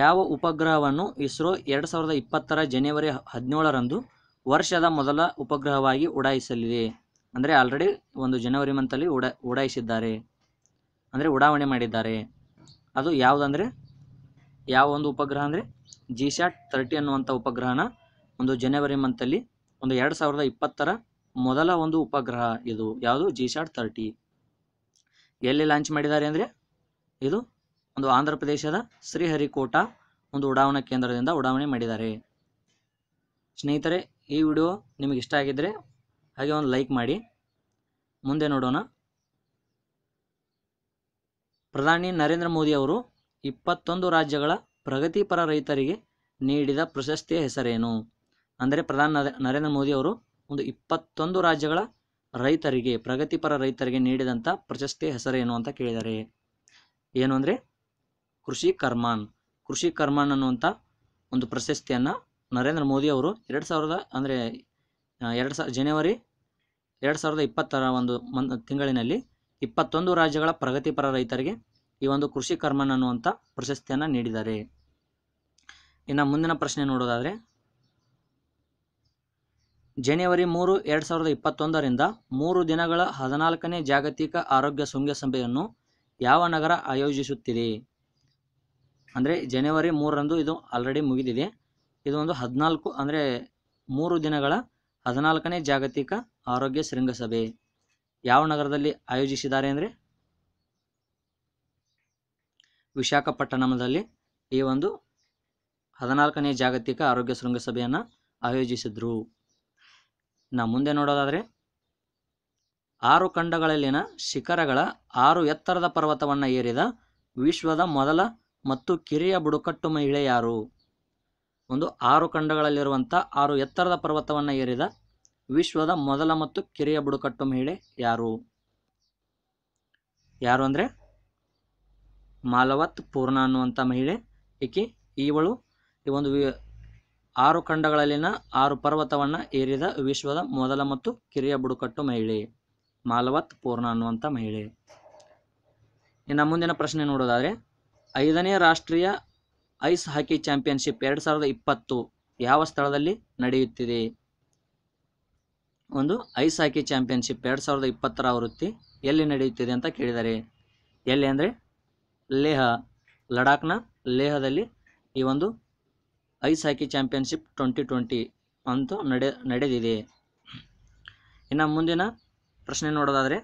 ಯಾವ ಉಪಗ್ರಹವನ್ನು ಇಸ್ರೋ ಎರಡು ಸಾವಿರದ ಇಪ್ಪತ್ತರ ಜನವರಿ ಹದಿನೇಳರಂದು ವರ್ಷದ ಮೊದಲ ಉಪಗ್ರಹವಾಗಿ ಉಡಾಯಿಸಲಿದೆ ಅಂದರೆ ಆಲ್ರೆಡಿ ಒಂದು ಜನವರಿ ಮಂತಲ್ಲಿ ಉಡ ಉಡಾಯಿಸಿದ್ದಾರೆ ಅಂದರೆ ಉಡಾವಣೆ ಮಾಡಿದ್ದಾರೆ ಅದು ಯಾವುದಂದರೆ ಯಾವ ಒಂದು ಉಪಗ್ರಹ ಅಂದರೆ ಜಿ ಶಾಟ್ ತರ್ಟಿ ಅನ್ನುವಂಥ ಉಪಗ್ರಹನ ಒಂದು ಜನವರಿ ಮಂತಲ್ಲಿ ಒಂದು ಎರಡು ಸಾವಿರದ ಇಪ್ಪತ್ತರ ಮೊದಲ ಒಂದು ಉಪಗ್ರಹ ಇದು ಯಾವುದು ಜಿ ಶಾಟ್ ತರ್ಟಿ ಎಲ್ಲಿ ಲಾಂಚ್ ಮಾಡಿದ್ದಾರೆ ಅಂದರೆ ಇದು ಒಂದು ಆಂಧ್ರ ಪ್ರದೇಶದ ಶ್ರೀಹರಿಕೋಟ ಒಂದು ಉಡಾವಣಾ ಕೇಂದ್ರದಿಂದ ಉಡಾವಣೆ ಮಾಡಿದ್ದಾರೆ ಸ್ನೇಹಿತರೆ ಈ ವಿಡಿಯೋ ನಿಮಗೆ ಇಷ್ಟ ಆಗಿದ್ದರೆ ಹಾಗೆ ಒಂದು ಲೈಕ್ ಮಾಡಿ ಮುಂದೆ ನೋಡೋಣ ಪ್ರಧಾನಿ ನರೇಂದ್ರ ಮೋದಿ ಅವರು ಇಪ್ಪತ್ತೊಂದು ರಾಜ್ಯಗಳ ಪ್ರಗತಿಪರ ರೈತರಿಗೆ ನೀಡಿದ ಪ್ರಶಸ್ತಿಯ ಹೆಸರೇನು ಅಂದರೆ ಪ್ರಧಾನ ನರೇಂದ್ರ ಮೋದಿ ಅವರು ಒಂದು ಇಪ್ಪತ್ತೊಂದು ರಾಜ್ಯಗಳ ರೈತರಿಗೆ ಪ್ರಗತಿಪರ ರೈತರಿಗೆ ನೀಡಿದಂಥ ಪ್ರಶಸ್ತಿಯ ಹೆಸರೇನು ಅಂತ ಕೇಳಿದ್ದಾರೆ ಏನು ಅಂದರೆ ಕೃಷಿ ಕರ್ಮಾನ್ ಕೃಷಿ ಕರ್ಮಾನ್ ಅನ್ನುವಂಥ ಒಂದು ಪ್ರಶಸ್ತಿಯನ್ನು ನರೇಂದ್ರ ಮೋದಿ ಅವರು ಎರಡು ಸಾವಿರದ ಅಂದರೆ ಎರಡು ಸಾವಿರ ಜನವರಿ ಎರಡು ಸಾವಿರದ ಇಪ್ಪತ್ತರ ಒಂದು ಮನ್ ತಿಂಗಳಿನಲ್ಲಿ ಇಪ್ಪತ್ತೊಂದು ರಾಜ್ಯಗಳ ಪ್ರಗತಿಪರ ರೈತರಿಗೆ ಈ ಒಂದು ಕೃಷಿ ಕರ್ಮನ್ ಅನ್ನುವಂಥ ಪ್ರಶಸ್ತಿಯನ್ನು ನೀಡಿದ್ದಾರೆ ಇನ್ನು ಮುಂದಿನ ಪ್ರಶ್ನೆ ನೋಡೋದಾದರೆ ಜನವರಿ ಮೂರು ಎರಡು ಸಾವಿರದ ಇಪ್ಪತ್ತೊಂದರಿಂದ ಮೂರು ದಿನಗಳ ಹದಿನಾಲ್ಕನೇ ಜಾಗತಿಕ ಆರೋಗ್ಯ ಶೃಂಗಸಭೆಯನ್ನು ಯಾವ ನಗರ ಆಯೋಜಿಸುತ್ತಿದೆ ಅಂದರೆ ಜನವರಿ ಮೂರರಂದು ಇದು ಆಲ್ರೆಡಿ ಮುಗಿದಿದೆ ಇದೊಂದು ಹದಿನಾಲ್ಕು ಅಂದರೆ ಮೂರು ದಿನಗಳ ಹದಿನಾಲ್ಕನೇ ಜಾಗತಿಕ ಆರೋಗ್ಯ ಶೃಂಗಸಭೆ ಯಾವ ನಗರದಲ್ಲಿ ಆಯೋಜಿಸಿದ್ದಾರೆ ಅಂದರೆ ವಿಶಾಖಪಟ್ಟಣಮದಲ್ಲಿ ಈ ಒಂದು ಹದಿನಾಲ್ಕನೇ ಜಾಗತಿಕ ಆರೋಗ್ಯ ಶೃಂಗಸಭೆಯನ್ನು ಆಯೋಜಿಸಿದ್ರು ನಾ ಮುಂದೆ ನೋಡೋದಾದರೆ ಆರು ಖಂಡಗಳಲ್ಲಿನ ಶಿಖರಗಳ ಆರು ಎತ್ತರದ ಪರ್ವತವನ್ನು ಏರಿದ ವಿಶ್ವದ ಮೊದಲ ಮತ್ತು ಕಿರಿಯ ಬುಡಕಟ್ಟು ಮಹಿಳೆ ಯಾರು ಒಂದು ಆರು ಖಂಡಗಳಲ್ಲಿರುವಂಥ ಆರು ಎತ್ತರದ ಪರ್ವತವನ್ನು ಏರಿದ ವಿಶ್ವದ ಮೊದಲ ಮತ್ತು ಕಿರಿಯ ಬುಡಕಟ್ಟು ಮಹಿಳೆ ಯಾರು ಯಾರು ಅಂದ್ರೆ ಮಾಲವತ್ ಪೂರ್ಣ ಅನ್ನುವಂಥ ಮಹಿಳೆ ಏಕೆ ಇವಳು ಈ ಒಂದು ಆರು ಖಂಡಗಳಲ್ಲಿನ ಆರು ಪರ್ವತವನ್ನು ಏರಿದ ವಿಶ್ವದ ಮೊದಲ ಮತ್ತು ಕಿರಿಯ ಬುಡಕಟ್ಟು ಮಹಿಳೆ ಮಾಲವತ್ ಪೂರ್ಣ ಅನ್ನುವಂಥ ಮಹಿಳೆ ಇನ್ನು ಮುಂದಿನ ಪ್ರಶ್ನೆ ನೋಡೋದಾದರೆ ಐದನೇ ರಾಷ್ಟ್ರೀಯ ಐಸ್ ಹಾಕಿ ಚಾಂಪಿಯನ್ಶಿಪ್ ಎರಡು ಸಾವಿರದ ಇಪ್ಪತ್ತು ಯಾವ ಸ್ಥಳದಲ್ಲಿ ನಡೆಯುತ್ತಿದೆ ಒಂದು ಐಸ್ ಹಾಕಿ ಚಾಂಪಿಯನ್ಶಿಪ್ ಎರಡು ಸಾವಿರದ ಇಪ್ಪತ್ತರ ಆವೃತ್ತಿ ಎಲ್ಲಿ ನಡೆಯುತ್ತಿದೆ ಅಂತ ಕೇಳಿದ್ದಾರೆ ಎಲ್ಲಿ ಅಂದರೆ ಲೇಹ ಲಡಾಖ್ನ ಲೇಹದಲ್ಲಿ ಈ ಒಂದು ice hockey championship twenty twenty ಅಂತೂ ನಡೆ ನಡೆದಿದೆ ಇನ್ನು ಮುಂದಿನ ಪ್ರಶ್ನೆ ನೋಡೋದಾದರೆ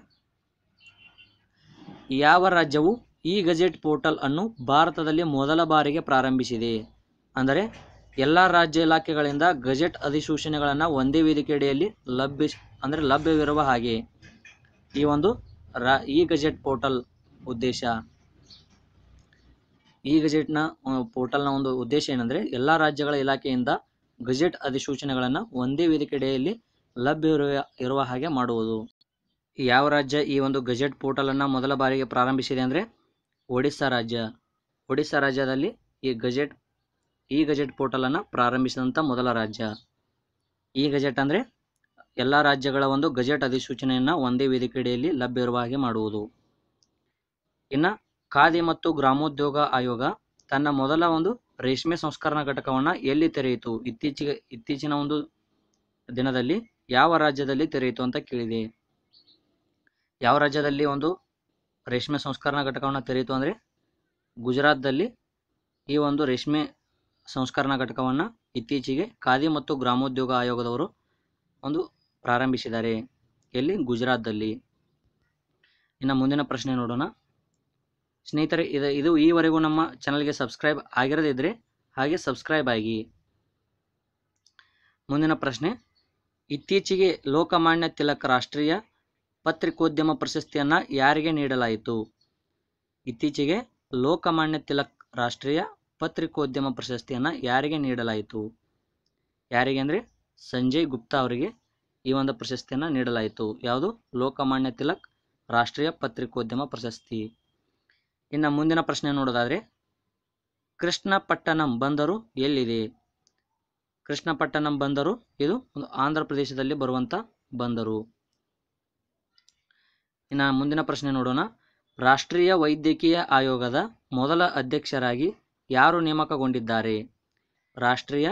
ಯಾವ ರಾಜ್ಯವು ಈ ಗಜೆಟ್ ಪೋರ್ಟಲ್ ಅನ್ನು ಭಾರತದಲ್ಲಿ ಮೊದಲ ಬಾರಿಗೆ ಪ್ರಾರಂಭಿಸಿದೆ ಅಂದರೆ ಎಲ್ಲ ರಾಜ್ಯ ಇಲಾಖೆಗಳಿಂದ ಗಜೆಟ್ ಅಧಿಸೂಚನೆಗಳನ್ನು ಒಂದೇ ವೇದಿಕೆಯಡಿಯಲ್ಲಿ ಲಭ್ಯ ಅಂದರೆ ಲಭ್ಯವಿರುವ ಹಾಗೆ ಈ ಒಂದು ರಾ ಈ ಗಜೆಟ್ ಪೋರ್ಟಲ್ ಉದ್ದೇಶ ಈ ಗಜೆಟ್ನ ಪೋರ್ಟಲ್ನ ಒಂದು ಉದ್ದೇಶ ಏನಂದರೆ ಎಲ್ಲ ರಾಜ್ಯಗಳ ಇಲಾಖೆಯಿಂದ ಗಜೆಟ್ ಅಧಿಸೂಚನೆಗಳನ್ನು ಒಂದೇ ವೇದಿಕೆಯಡಿಯಲ್ಲಿ ಲಭ್ಯವಿರುವ ಇರುವ ಹಾಗೆ ಮಾಡುವುದು ಯಾವ ರಾಜ್ಯ ಈ ಒಂದು ಗೆಜೆಟ್ ಪೋರ್ಟಲನ್ನು ಮೊದಲ ಬಾರಿಗೆ ಪ್ರಾರಂಭಿಸಿದೆ ಅಂದರೆ ಒಡಿಸ್ಸಾ ರಾಜ್ಯ ಒಡಿಸ್ಸಾ ರಾಜ್ಯದಲ್ಲಿ ಈ ಗಜೆಟ್ ಈ ಗಜೆಟ್ ಅನ್ನ ಪ್ರಾರಂಭಿಸಿದಂತ ಮೊದಲ ರಾಜ್ಯ ಈ ಗಜೆಟ್ ಅಂದರೆ ಎಲ್ಲ ರಾಜ್ಯಗಳ ಒಂದು ಗಜೆಟ್ ಅಧಿಸೂಚನೆಯನ್ನ ಒಂದೇ ವೇದಿಕೆಯಲ್ಲಿ ಲಭ್ಯ ಹಾಗೆ ಮಾಡುವುದು ಇನ್ನ ಖಾದಿ ಮತ್ತು ಗ್ರಾಮೋದ್ಯೋಗ ಆಯೋಗ ತನ್ನ ಮೊದಲ ಒಂದು ರೇಷ್ಮೆ ಸಂಸ್ಕರಣಾ ಘಟಕವನ್ನ ಎಲ್ಲಿ ತೆರೆಯಿತು ಇತ್ತೀಚೆಗೆ ಇತ್ತೀಚಿನ ಒಂದು ದಿನದಲ್ಲಿ ಯಾವ ರಾಜ್ಯದಲ್ಲಿ ತೆರೆಯಿತು ಅಂತ ಕೇಳಿದೆ ಯಾವ ರಾಜ್ಯದಲ್ಲಿ ಒಂದು ರೇಷ್ಮೆ ಸಂಸ್ಕರಣಾ ಘಟಕವನ್ನು ತೆರೆಯಿತು ಅಂದರೆ ಗುಜರಾತ್ದಲ್ಲಿ ಈ ಒಂದು ರೇಷ್ಮೆ ಸಂಸ್ಕರಣಾ ಘಟಕವನ್ನು ಇತ್ತೀಚೆಗೆ ಖಾದಿ ಮತ್ತು ಗ್ರಾಮೋದ್ಯೋಗ ಆಯೋಗದವರು ಒಂದು ಪ್ರಾರಂಭಿಸಿದ್ದಾರೆ ಎಲ್ಲಿ ಗುಜರಾತ್ದಲ್ಲಿ ಇನ್ನು ಮುಂದಿನ ಪ್ರಶ್ನೆ ನೋಡೋಣ ಸ್ನೇಹಿತರೆ ಇದು ಇದು ಈವರೆಗೂ ನಮ್ಮ ಚಾನಲ್ಗೆ ಸಬ್ಸ್ಕ್ರೈಬ್ ಆಗಿರದಿದ್ದರೆ ಹಾಗೆ ಸಬ್ಸ್ಕ್ರೈಬ್ ಆಗಿ ಮುಂದಿನ ಪ್ರಶ್ನೆ ಇತ್ತೀಚೆಗೆ ಲೋಕಮಾನ್ಯ ತಿಲಕ್ ರಾಷ್ಟ್ರೀಯ ಪತ್ರಿಕೋದ್ಯಮ ಪ್ರಶಸ್ತಿಯನ್ನು ಯಾರಿಗೆ ನೀಡಲಾಯಿತು ಇತ್ತೀಚೆಗೆ ಲೋಕಮಾನ್ಯ ತಿಲಕ್ ರಾಷ್ಟ್ರೀಯ ಪತ್ರಿಕೋದ್ಯಮ ಪ್ರಶಸ್ತಿಯನ್ನು ಯಾರಿಗೆ ನೀಡಲಾಯಿತು ಯಾರಿಗೆ ಅಂದರೆ ಸಂಜಯ್ ಗುಪ್ತಾ ಅವರಿಗೆ ಈ ಒಂದು ಪ್ರಶಸ್ತಿಯನ್ನು ನೀಡಲಾಯಿತು ಯಾವುದು ಲೋಕಮಾನ್ಯ ತಿಲಕ್ ರಾಷ್ಟ್ರೀಯ ಪತ್ರಿಕೋದ್ಯಮ ಪ್ರಶಸ್ತಿ ಇನ್ನು ಮುಂದಿನ ಪ್ರಶ್ನೆ ನೋಡೋದಾದರೆ ಕೃಷ್ಣಪಟ್ಟಣಂ ಬಂದರು ಎಲ್ಲಿದೆ ಕೃಷ್ಣಪಟ್ಟಣಂ ಬಂದರು ಇದು ಆಂಧ್ರ ಪ್ರದೇಶದಲ್ಲಿ ಬರುವಂಥ ಬಂದರು ಇನ್ನು ಮುಂದಿನ ಪ್ರಶ್ನೆ ನೋಡೋಣ ರಾಷ್ಟ್ರೀಯ ವೈದ್ಯಕೀಯ ಆಯೋಗದ ಮೊದಲ ಅಧ್ಯಕ್ಷರಾಗಿ ಯಾರು ನೇಮಕಗೊಂಡಿದ್ದಾರೆ ರಾಷ್ಟ್ರೀಯ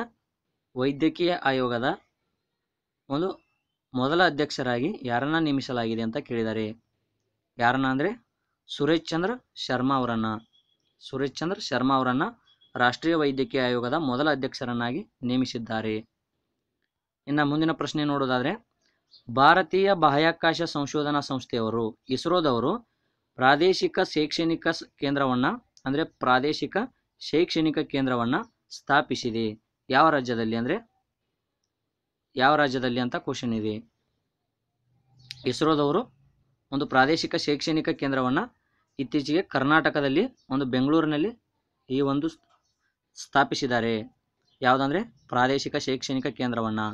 ವೈದ್ಯಕೀಯ ಆಯೋಗದ ಒಂದು ಮೊದಲ ಅಧ್ಯಕ್ಷರಾಗಿ ಯಾರನ್ನ ನೇಮಿಸಲಾಗಿದೆ ಅಂತ ಕೇಳಿದ್ದಾರೆ ಯಾರನ್ನ ಅಂದರೆ ಸುರೇಶ್ ಚಂದ್ರ ಶರ್ಮಾ ಅವರನ್ನು ಸುರೇಶ್ ಚಂದ್ರ ಶರ್ಮಾ ಅವರನ್ನು ರಾಷ್ಟ್ರೀಯ ವೈದ್ಯಕೀಯ ಆಯೋಗದ ಮೊದಲ ಅಧ್ಯಕ್ಷರನ್ನಾಗಿ ನೇಮಿಸಿದ್ದಾರೆ ಇನ್ನು ಮುಂದಿನ ಪ್ರಶ್ನೆ ನೋಡೋದಾದರೆ ಭಾರತೀಯ ಬಾಹ್ಯಾಕಾಶ ಸಂಶೋಧನಾ ಸಂಸ್ಥೆಯವರು ಇಸ್ರೋದವರು ಪ್ರಾದೇಶಿಕ ಶೈಕ್ಷಣಿಕ ಕೇಂದ್ರವನ್ನು ಅಂದರೆ ಪ್ರಾದೇಶಿಕ ಶೈಕ್ಷಣಿಕ ಕೇಂದ್ರವನ್ನು ಸ್ಥಾಪಿಸಿದೆ ಯಾವ ರಾಜ್ಯದಲ್ಲಿ ಅಂದರೆ ಯಾವ ರಾಜ್ಯದಲ್ಲಿ ಅಂತ ಕ್ವಶನ್ ಇದೆ ಇಸ್ರೋದವರು ಒಂದು ಪ್ರಾದೇಶಿಕ ಶೈಕ್ಷಣಿಕ ಕೇಂದ್ರವನ್ನು ಇತ್ತೀಚೆಗೆ ಕರ್ನಾಟಕದಲ್ಲಿ ಒಂದು ಬೆಂಗಳೂರಿನಲ್ಲಿ ಈ ಒಂದು ಸ್ಥಾಪಿಸಿದ್ದಾರೆ ಯಾವುದಂದರೆ ಪ್ರಾದೇಶಿಕ ಶೈಕ್ಷಣಿಕ ಕೇಂದ್ರವನ್ನು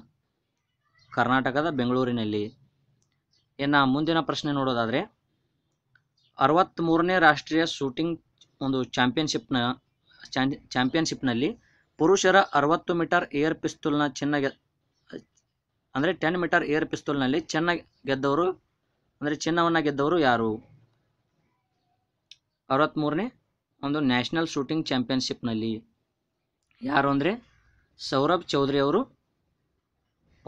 ಕರ್ನಾಟಕದ ಬೆಂಗಳೂರಿನಲ್ಲಿ ಇನ್ನು ಮುಂದಿನ ಪ್ರಶ್ನೆ ನೋಡೋದಾದರೆ ಅರವತ್ತ್ಮೂರನೇ ರಾಷ್ಟ್ರೀಯ ಶೂಟಿಂಗ್ ಒಂದು ಚಾಂಪಿಯನ್ಶಿಪ್ನ ಚಾಂಪಿಯನ್ಶಿಪ್ನಲ್ಲಿ ಪುರುಷರ ಅರವತ್ತು ಮೀಟರ್ ಏರ್ ಪಿಸ್ತೂಲ್ನ ಚಿನ್ನ ಗೆ ಅಂದರೆ ಟೆನ್ ಮೀಟರ್ ಏರ್ ಪಿಸ್ತೂಲ್ನಲ್ಲಿ ಚೆನ್ನಾಗಿ ಗೆದ್ದವರು ಅಂದರೆ ಚಿನ್ನವನ್ನು ಗೆದ್ದವರು ಯಾರು ಅರವತ್ತ್ಮೂರನೇ ಒಂದು ನ್ಯಾಷನಲ್ ಶೂಟಿಂಗ್ ಚಾಂಪಿಯನ್ಶಿಪ್ನಲ್ಲಿ ಯಾರು ಅಂದರೆ ಸೌರಭ್ ಚೌಧರಿ ಅವರು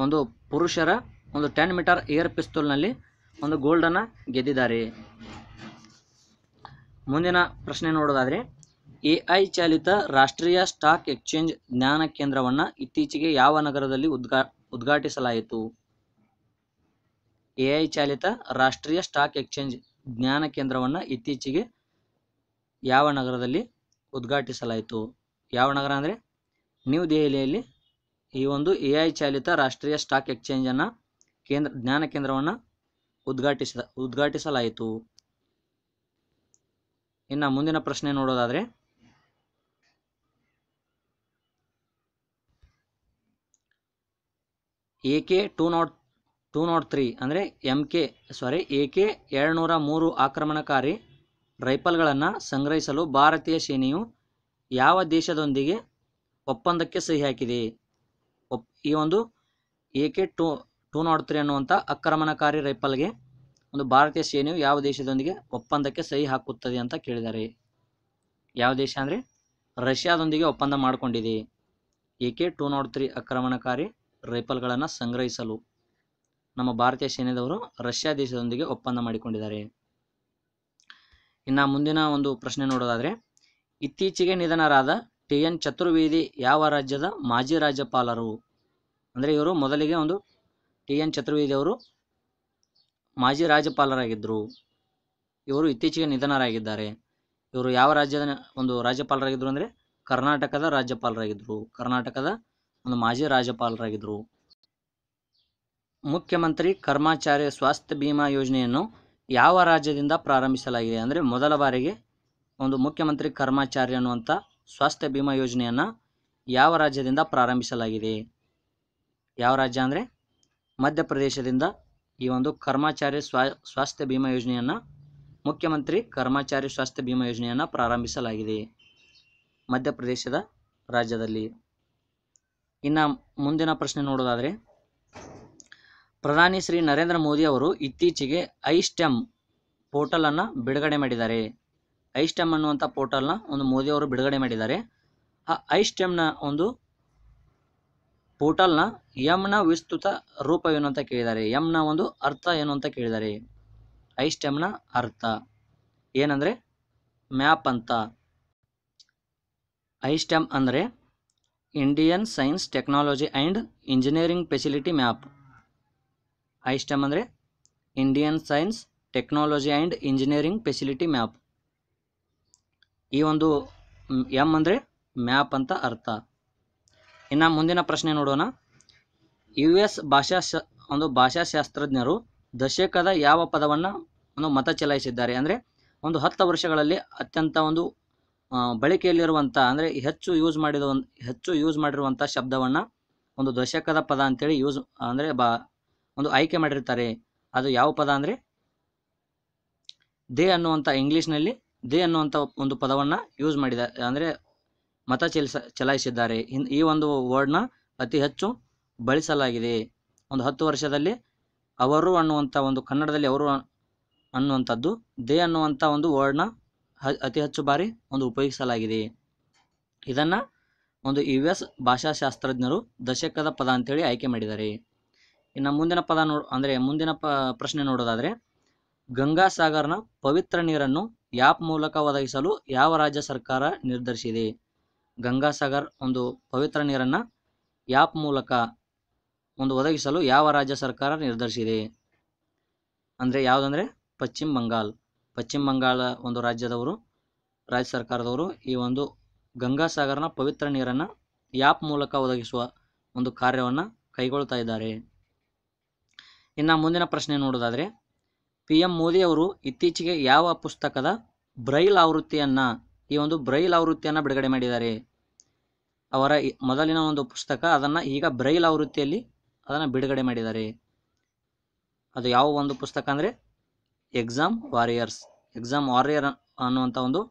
ಒಂದು ಪುರುಷರ ಒಂದು ಟೆನ್ ಮೀಟರ್ ಏರ್ ಪಿಸ್ತೂಲ್ನಲ್ಲಿ ಒಂದು ಗೋಲ್ಡನ್ನು ಗೆದ್ದಿದ್ದಾರೆ ಮುಂದಿನ ಪ್ರಶ್ನೆ ನೋಡೋದಾದರೆ ಎ ಐ ಚಾಲಿತ ರಾಷ್ಟ್ರೀಯ ಸ್ಟಾಕ್ ಎಕ್ಸ್ಚೇಂಜ್ ಜ್ಞಾನ ಕೇಂದ್ರವನ್ನು ಇತ್ತೀಚೆಗೆ ಯಾವ ನಗರದಲ್ಲಿ ಉದ್ಘಾ ಉದ್ಘಾಟಿಸಲಾಯಿತು ಎ ಐ ಚಾಲಿತ ರಾಷ್ಟ್ರೀಯ ಸ್ಟಾಕ್ ಎಕ್ಸ್ಚೇಂಜ್ ಜ್ಞಾನ ಕೇಂದ್ರವನ್ನು ಇತ್ತೀಚೆಗೆ ಯಾವ ನಗರದಲ್ಲಿ ಉದ್ಘಾಟಿಸಲಾಯಿತು ಯಾವ ನಗರ ಅಂದರೆ ನ್ಯೂ ದೆಹಲಿಯಲ್ಲಿ ಈ ಒಂದು ಎ ಐ ಚಾಲಿತ ರಾಷ್ಟ್ರೀಯ ಸ್ಟಾಕ್ ಎಕ್ಸ್ಚೇಂಜನ್ನು ಕೇಂದ್ರ ಜ್ಞಾನ ಕೇಂದ್ರವನ್ನು ಉದ್ಘಾಟಿಸಿದ ಉದ್ಘಾಟಿಸಲಾಯಿತು ಇನ್ನು ಮುಂದಿನ ಪ್ರಶ್ನೆ ನೋಡೋದಾದರೆ A K two nought two nought three ಅಂದರೆ M K sorry A K ಮೂರು ಆಕ್ರಮಣಕಾರಿ ರೈಫಲ್ಗಳನ್ನು ಸಂಗ್ರಹಿಸಲು ಭಾರತೀಯ ಸೇನೆಯು ಯಾವ ದೇಶದೊಂದಿಗೆ ಒಪ್ಪಂದಕ್ಕೆ ಸಹಿ ಹಾಕಿದೆ ಈ ಒಂದು A K two two nought three ಅನ್ನುವಂಥ ಆಕ್ರಮಣಕಾರಿ ರೈಫಲ್ಗೆ ಒಂದು ಭಾರತೀಯ ಸೇನೆಯು ಯಾವ ದೇಶದೊಂದಿಗೆ ಒಪ್ಪಂದಕ್ಕೆ ಸಹಿ ಹಾಕುತ್ತದೆ ಅಂತ ಕೇಳಿದ್ದಾರೆ ಯಾವ ದೇಶ ಅಂದರೆ ರಷ್ಯಾದೊಂದಿಗೆ ಒಪ್ಪಂದ ಮಾಡಿಕೊಂಡಿದೆ ಕೆ ಟೂ ನಾಟ್ ತ್ರೀ ಆಕ್ರಮಣಕಾರಿ ರೈಫಲ್ಗಳನ್ನು ಸಂಗ್ರಹಿಸಲು ನಮ್ಮ ಭಾರತೀಯ ಸೇನೆದವರು ರಷ್ಯಾ ದೇಶದೊಂದಿಗೆ ಒಪ್ಪಂದ ಮಾಡಿಕೊಂಡಿದ್ದಾರೆ ಇನ್ನು ಮುಂದಿನ ಒಂದು ಪ್ರಶ್ನೆ ನೋಡೋದಾದರೆ ಇತ್ತೀಚೆಗೆ ನಿಧನರಾದ ಟಿ ಎನ್ ಚತುರ್ವೇದಿ ಯಾವ ರಾಜ್ಯದ ಮಾಜಿ ರಾಜ್ಯಪಾಲರು ಅಂದರೆ ಇವರು ಮೊದಲಿಗೆ ಒಂದು ಟಿ ಎನ್ ಚತುರ್ವೇದಿ ಅವರು ಮಾಜಿ ರಾಜ್ಯಪಾಲರಾಗಿದ್ದರು ಇವರು ಇತ್ತೀಚೆಗೆ ನಿಧನರಾಗಿದ್ದಾರೆ ಇವರು ಯಾವ ರಾಜ್ಯದ ಒಂದು ರಾಜ್ಯಪಾಲರಾಗಿದ್ದರು ಅಂದರೆ ಕರ್ನಾಟಕದ ರಾಜ್ಯಪಾಲರಾಗಿದ್ದರು ಕರ್ನಾಟಕದ ಒಂದು ಮಾಜಿ ರಾಜ್ಯಪಾಲರಾಗಿದ್ದರು ಮುಖ್ಯಮಂತ್ರಿ ಕರ್ಮಾಚಾರ್ಯ ಸ್ವಾಸ್ಥ್ಯ ಬಿಮಾ ಯೋಜನೆಯನ್ನು ಯಾವ ರಾಜ್ಯದಿಂದ ಪ್ರಾರಂಭಿಸಲಾಗಿದೆ ಅಂದರೆ ಮೊದಲ ಬಾರಿಗೆ ಒಂದು ಮುಖ್ಯಮಂತ್ರಿ ಕರ್ಮಾಚಾರ್ಯ ಅನ್ನುವಂಥ ಸ್ವಾಸ್ಥ್ಯ ಬಿಮಾ ಯೋಜನೆಯನ್ನು ಯಾವ ರಾಜ್ಯದಿಂದ ಪ್ರಾರಂಭಿಸಲಾಗಿದೆ ಯಾವ ರಾಜ್ಯ ಅಂದರೆ ಮಧ್ಯಪ್ರದೇಶದಿಂದ ಈ ಒಂದು ಕರ್ಮಚಾರಿ ಸ್ವಾ ಸ್ವಾಸ್ಥ್ಯ ಬಿಮಾ ಯೋಜನೆಯನ್ನು ಮುಖ್ಯಮಂತ್ರಿ ಕರ್ಮಚಾರಿ ಸ್ವಾಸ್ಥ್ಯ ಬಿಮಾ ಯೋಜನೆಯನ್ನು ಪ್ರಾರಂಭಿಸಲಾಗಿದೆ ಮಧ್ಯಪ್ರದೇಶದ ರಾಜ್ಯದಲ್ಲಿ ಇನ್ನು ಮುಂದಿನ ಪ್ರಶ್ನೆ ನೋಡೋದಾದರೆ ಪ್ರಧಾನಿ ಶ್ರೀ ನರೇಂದ್ರ ಮೋದಿ ಅವರು ಇತ್ತೀಚೆಗೆ ಐ ಸ್ಟೆಮ್ ಪೋರ್ಟಲನ್ನು ಬಿಡುಗಡೆ ಮಾಡಿದ್ದಾರೆ ಐ ಸ್ಟೆಮ್ ಅನ್ನುವಂಥ ಪೋರ್ಟಲ್ನ ಒಂದು ಮೋದಿಯವರು ಬಿಡುಗಡೆ ಮಾಡಿದ್ದಾರೆ ಆ ಐ ಸ್ಟೆಮ್ನ ಒಂದು ಪೋರ್ಟಲ್ನ ಯಮ್ನ ವಿಸ್ತೃತ ರೂಪ ಏನು ಅಂತ ಕೇಳಿದ್ದಾರೆ ಎಮ್ನ ಒಂದು ಅರ್ಥ ಏನು ಅಂತ ಕೇಳಿದ್ದಾರೆ ಐ ಸ್ಟೆಮ್ನ ಅರ್ಥ ಏನಂದರೆ ಮ್ಯಾಪ್ ಅಂತ ಐ ಸ್ಟೆಮ್ ಅಂದರೆ Indian science technology and engineering facility map I STEM ಅಂದರೆ Indian science technology and engineering facility map ಈ ಒಂದು ಎಮ್ ಅಂದರೆ ಮ್ಯಾಪ್ ಅಂತ ಅರ್ಥ ಇನ್ನು ಮುಂದಿನ ಪ್ರಶ್ನೆ ನೋಡೋಣ ಯು ಎಸ್ ಭಾಷಾ ಒಂದು ಭಾಷಾಶಾಸ್ತ್ರಜ್ಞರು ದಶಕದ ಯಾವ ಪದವನ್ನು ಒಂದು ಮತ ಚಲಾಯಿಸಿದ್ದಾರೆ ಅಂದರೆ ಒಂದು ಹತ್ತು ವರ್ಷಗಳಲ್ಲಿ ಅತ್ಯಂತ ಒಂದು ಬಳಕೆಯಲ್ಲಿರುವಂಥ ಅಂದರೆ ಹೆಚ್ಚು ಯೂಸ್ ಮಾಡಿದ ಒಂದು ಹೆಚ್ಚು ಯೂಸ್ ಮಾಡಿರುವಂಥ ಶಬ್ದವನ್ನು ಒಂದು ದಶಕದ ಪದ ಅಂತೇಳಿ ಯೂಸ್ ಅಂದರೆ ಬಾ ಒಂದು ಆಯ್ಕೆ ಮಾಡಿರ್ತಾರೆ ಅದು ಯಾವ ಪದ ಅಂದರೆ ದೇ ಅನ್ನುವಂಥ ಇಂಗ್ಲೀಷ್ನಲ್ಲಿ ದೇ ಅನ್ನುವಂಥ ಒಂದು ಪದವನ್ನು ಯೂಸ್ ಮಾಡಿದ ಅಂದರೆ ಮತ ಚಲಿಸ ಚಲಾಯಿಸಿದ್ದಾರೆ ಈ ಒಂದು ವರ್ಡ್ನ ಅತಿ ಹೆಚ್ಚು ಬಳಸಲಾಗಿದೆ ಒಂದು ಹತ್ತು ವರ್ಷದಲ್ಲಿ ಅವರು ಅನ್ನುವಂಥ ಒಂದು ಕನ್ನಡದಲ್ಲಿ ಅವರು ಅನ್ನುವಂಥದ್ದು ದೇ ಅನ್ನುವಂಥ ಒಂದು ವರ್ಡ್ನ ಅತಿ ಹೆಚ್ಚು ಬಾರಿ ಒಂದು ಉಪಯೋಗಿಸಲಾಗಿದೆ ಇದನ್ನು ಒಂದು ಯು ಎಸ್ ಭಾಷಾಶಾಸ್ತ್ರಜ್ಞರು ದಶಕದ ಪದ ಅಂತೇಳಿ ಆಯ್ಕೆ ಮಾಡಿದ್ದಾರೆ ಇನ್ನು ಮುಂದಿನ ಪದ ನೋ ಅಂದರೆ ಮುಂದಿನ ಪ ಪ್ರಶ್ನೆ ನೋಡೋದಾದರೆ ಗಂಗಾ ಗಂಗಾಸಾಗರ್ನ ಪವಿತ್ರ ನೀರನ್ನು ಯಾಪ್ ಮೂಲಕ ಒದಗಿಸಲು ಯಾವ ರಾಜ್ಯ ಸರ್ಕಾರ ನಿರ್ಧರಿಸಿದೆ ಸಾಗರ್ ಒಂದು ಪವಿತ್ರ ನೀರನ್ನು ಯಾಪ್ ಮೂಲಕ ಒಂದು ಒದಗಿಸಲು ಯಾವ ರಾಜ್ಯ ಸರ್ಕಾರ ನಿರ್ಧರಿಸಿದೆ ಅಂದರೆ ಯಾವುದಂದರೆ ಪಶ್ಚಿಮ ಬಂಗಾಲ್ ಪಶ್ಚಿಮ ಬಂಗಾಳ ಒಂದು ರಾಜ್ಯದವರು ರಾಜ್ಯ ಸರ್ಕಾರದವರು ಈ ಒಂದು ಗಂಗಾ ಸಾಗರನ ಪವಿತ್ರ ನೀರನ್ನು ಯಾಪ್ ಮೂಲಕ ಒದಗಿಸುವ ಒಂದು ಕಾರ್ಯವನ್ನು ಕೈಗೊಳ್ತಾ ಇದ್ದಾರೆ ಇನ್ನು ಮುಂದಿನ ಪ್ರಶ್ನೆ ನೋಡೋದಾದರೆ ಪಿ ಎಂ ಮೋದಿ ಅವರು ಇತ್ತೀಚೆಗೆ ಯಾವ ಪುಸ್ತಕದ ಬ್ರೈಲ್ ಆವೃತ್ತಿಯನ್ನು ಈ ಒಂದು ಬ್ರೈಲ್ ಆವೃತ್ತಿಯನ್ನು ಬಿಡುಗಡೆ ಮಾಡಿದ್ದಾರೆ ಅವರ ಮೊದಲಿನ ಒಂದು ಪುಸ್ತಕ ಅದನ್ನು ಈಗ ಬ್ರೈಲ್ ಆವೃತ್ತಿಯಲ್ಲಿ ಅದನ್ನು ಬಿಡುಗಡೆ ಮಾಡಿದ್ದಾರೆ ಅದು ಯಾವ ಒಂದು ಪುಸ್ತಕ ಅಂದರೆ ಎಕ್ಸಾಮ್ ವಾರಿಯರ್ಸ್ ಎಕ್ಸಾಮ್ ವಾರಿಯರ್ ಅನ್ನುವಂಥ ಒಂದು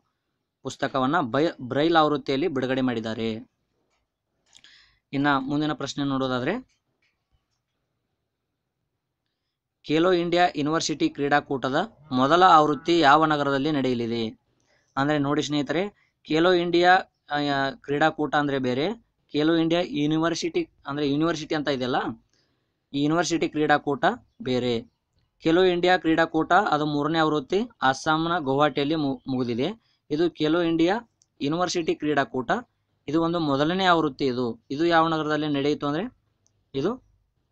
ಪುಸ್ತಕವನ್ನು ಬೈ ಬ್ರೈಲ್ ಆವೃತ್ತಿಯಲ್ಲಿ ಬಿಡುಗಡೆ ಮಾಡಿದ್ದಾರೆ ಇನ್ನು ಮುಂದಿನ ಪ್ರಶ್ನೆ ನೋಡೋದಾದರೆ ಖೇಲೋ ಇಂಡಿಯಾ ಯೂನಿವರ್ಸಿಟಿ ಕ್ರೀಡಾಕೂಟದ ಮೊದಲ ಆವೃತ್ತಿ ಯಾವ ನಗರದಲ್ಲಿ ನಡೆಯಲಿದೆ ಅಂದರೆ ನೋಡಿ ಸ್ನೇಹಿತರೆ ಖೇಲೋ ಇಂಡಿಯಾ ಕ್ರೀಡಾಕೂಟ ಅಂದರೆ ಬೇರೆ ಖೇಲೋ ಇಂಡಿಯಾ ಯೂನಿವರ್ಸಿಟಿ ಅಂದರೆ ಯೂನಿವರ್ಸಿಟಿ ಅಂತ ಇದೆಯಲ್ಲ ಈ ಯೂನಿವರ್ಸಿಟಿ ಕ್ರೀಡಾಕೂಟ ಬೇರೆ ಖೇಲೋ ಇಂಡಿಯಾ ಕ್ರೀಡಾಕೂಟ ಅದು ಮೂರನೇ ಆವೃತ್ತಿ ಅಸ್ಸಾಂನ ಗುವಾಹಟಿಯಲ್ಲಿ ಮುಗಿದಿದೆ ಇದು ಖೇಲೋ ಇಂಡಿಯಾ ಯೂನಿವರ್ಸಿಟಿ ಕ್ರೀಡಾಕೂಟ ಇದು ಒಂದು ಮೊದಲನೇ ಆವೃತ್ತಿ ಇದು ಇದು ಯಾವ ನಗರದಲ್ಲಿ ನಡೆಯಿತು ಅಂದರೆ ಇದು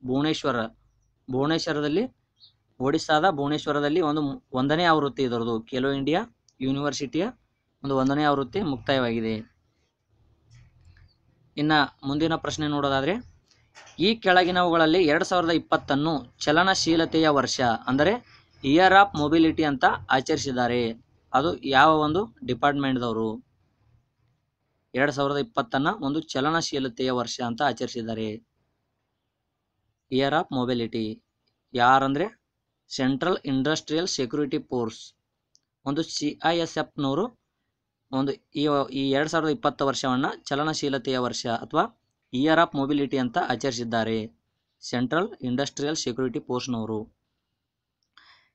ಭುವನೇಶ್ವರ ಭುವನೇಶ್ವರದಲ್ಲಿ ಒಡಿಶಾದ ಭುವನೇಶ್ವರದಲ್ಲಿ ಒಂದು ಒಂದನೇ ಆವೃತ್ತಿ ಇದರದು ಖೇಲೋ ಇಂಡಿಯಾ ಯೂನಿವರ್ಸಿಟಿಯ ಒಂದು ಒಂದನೇ ಆವೃತ್ತಿ ಮುಕ್ತಾಯವಾಗಿದೆ ಇನ್ನ ಮುಂದಿನ ಪ್ರಶ್ನೆ ನೋಡೋದಾದ್ರೆ ಈ ಕೆಳಗಿನವುಗಳಲ್ಲಿ ಎರಡು ಸಾವಿರದ ಇಪ್ಪತ್ತನ್ನು ಚಲನಶೀಲತೆಯ ವರ್ಷ ಅಂದರೆ ಇಯರ್ ಆಫ್ ಮೊಬಿಲಿಟಿ ಅಂತ ಆಚರಿಸಿದ್ದಾರೆ ಅದು ಯಾವ ಒಂದು ದವರು ಎರಡು ಸಾವಿರದ ಇಪ್ಪತ್ತನ್ನು ಒಂದು ಚಲನಶೀಲತೆಯ ವರ್ಷ ಅಂತ ಆಚರಿಸಿದ್ದಾರೆ ಇಯರ್ ಆಫ್ ಮೊಬಿಲಿಟಿ ಯಾರಂದರೆ ಸೆಂಟ್ರಲ್ ಇಂಡಸ್ಟ್ರಿಯಲ್ ಸೆಕ್ಯೂರಿಟಿ ಫೋರ್ಸ್ ಒಂದು ಸಿ ಐ ಎಸ್ ಎಫ್ನವರು ಒಂದು ಈ ಈ ಎರಡು ಸಾವಿರದ ಇಪ್ಪತ್ತು ವರ್ಷವನ್ನು ಚಲನಶೀಲತೆಯ ವರ್ಷ ಅಥವಾ ಇಯರ್ ಆಫ್ ಮೊಬಿಲಿಟಿ ಅಂತ ಆಚರಿಸಿದ್ದಾರೆ ಸೆಂಟ್ರಲ್ ಇಂಡಸ್ಟ್ರಿಯಲ್ ಸೆಕ್ಯೂರಿಟಿ ಫೋರ್ಸ್ನವರು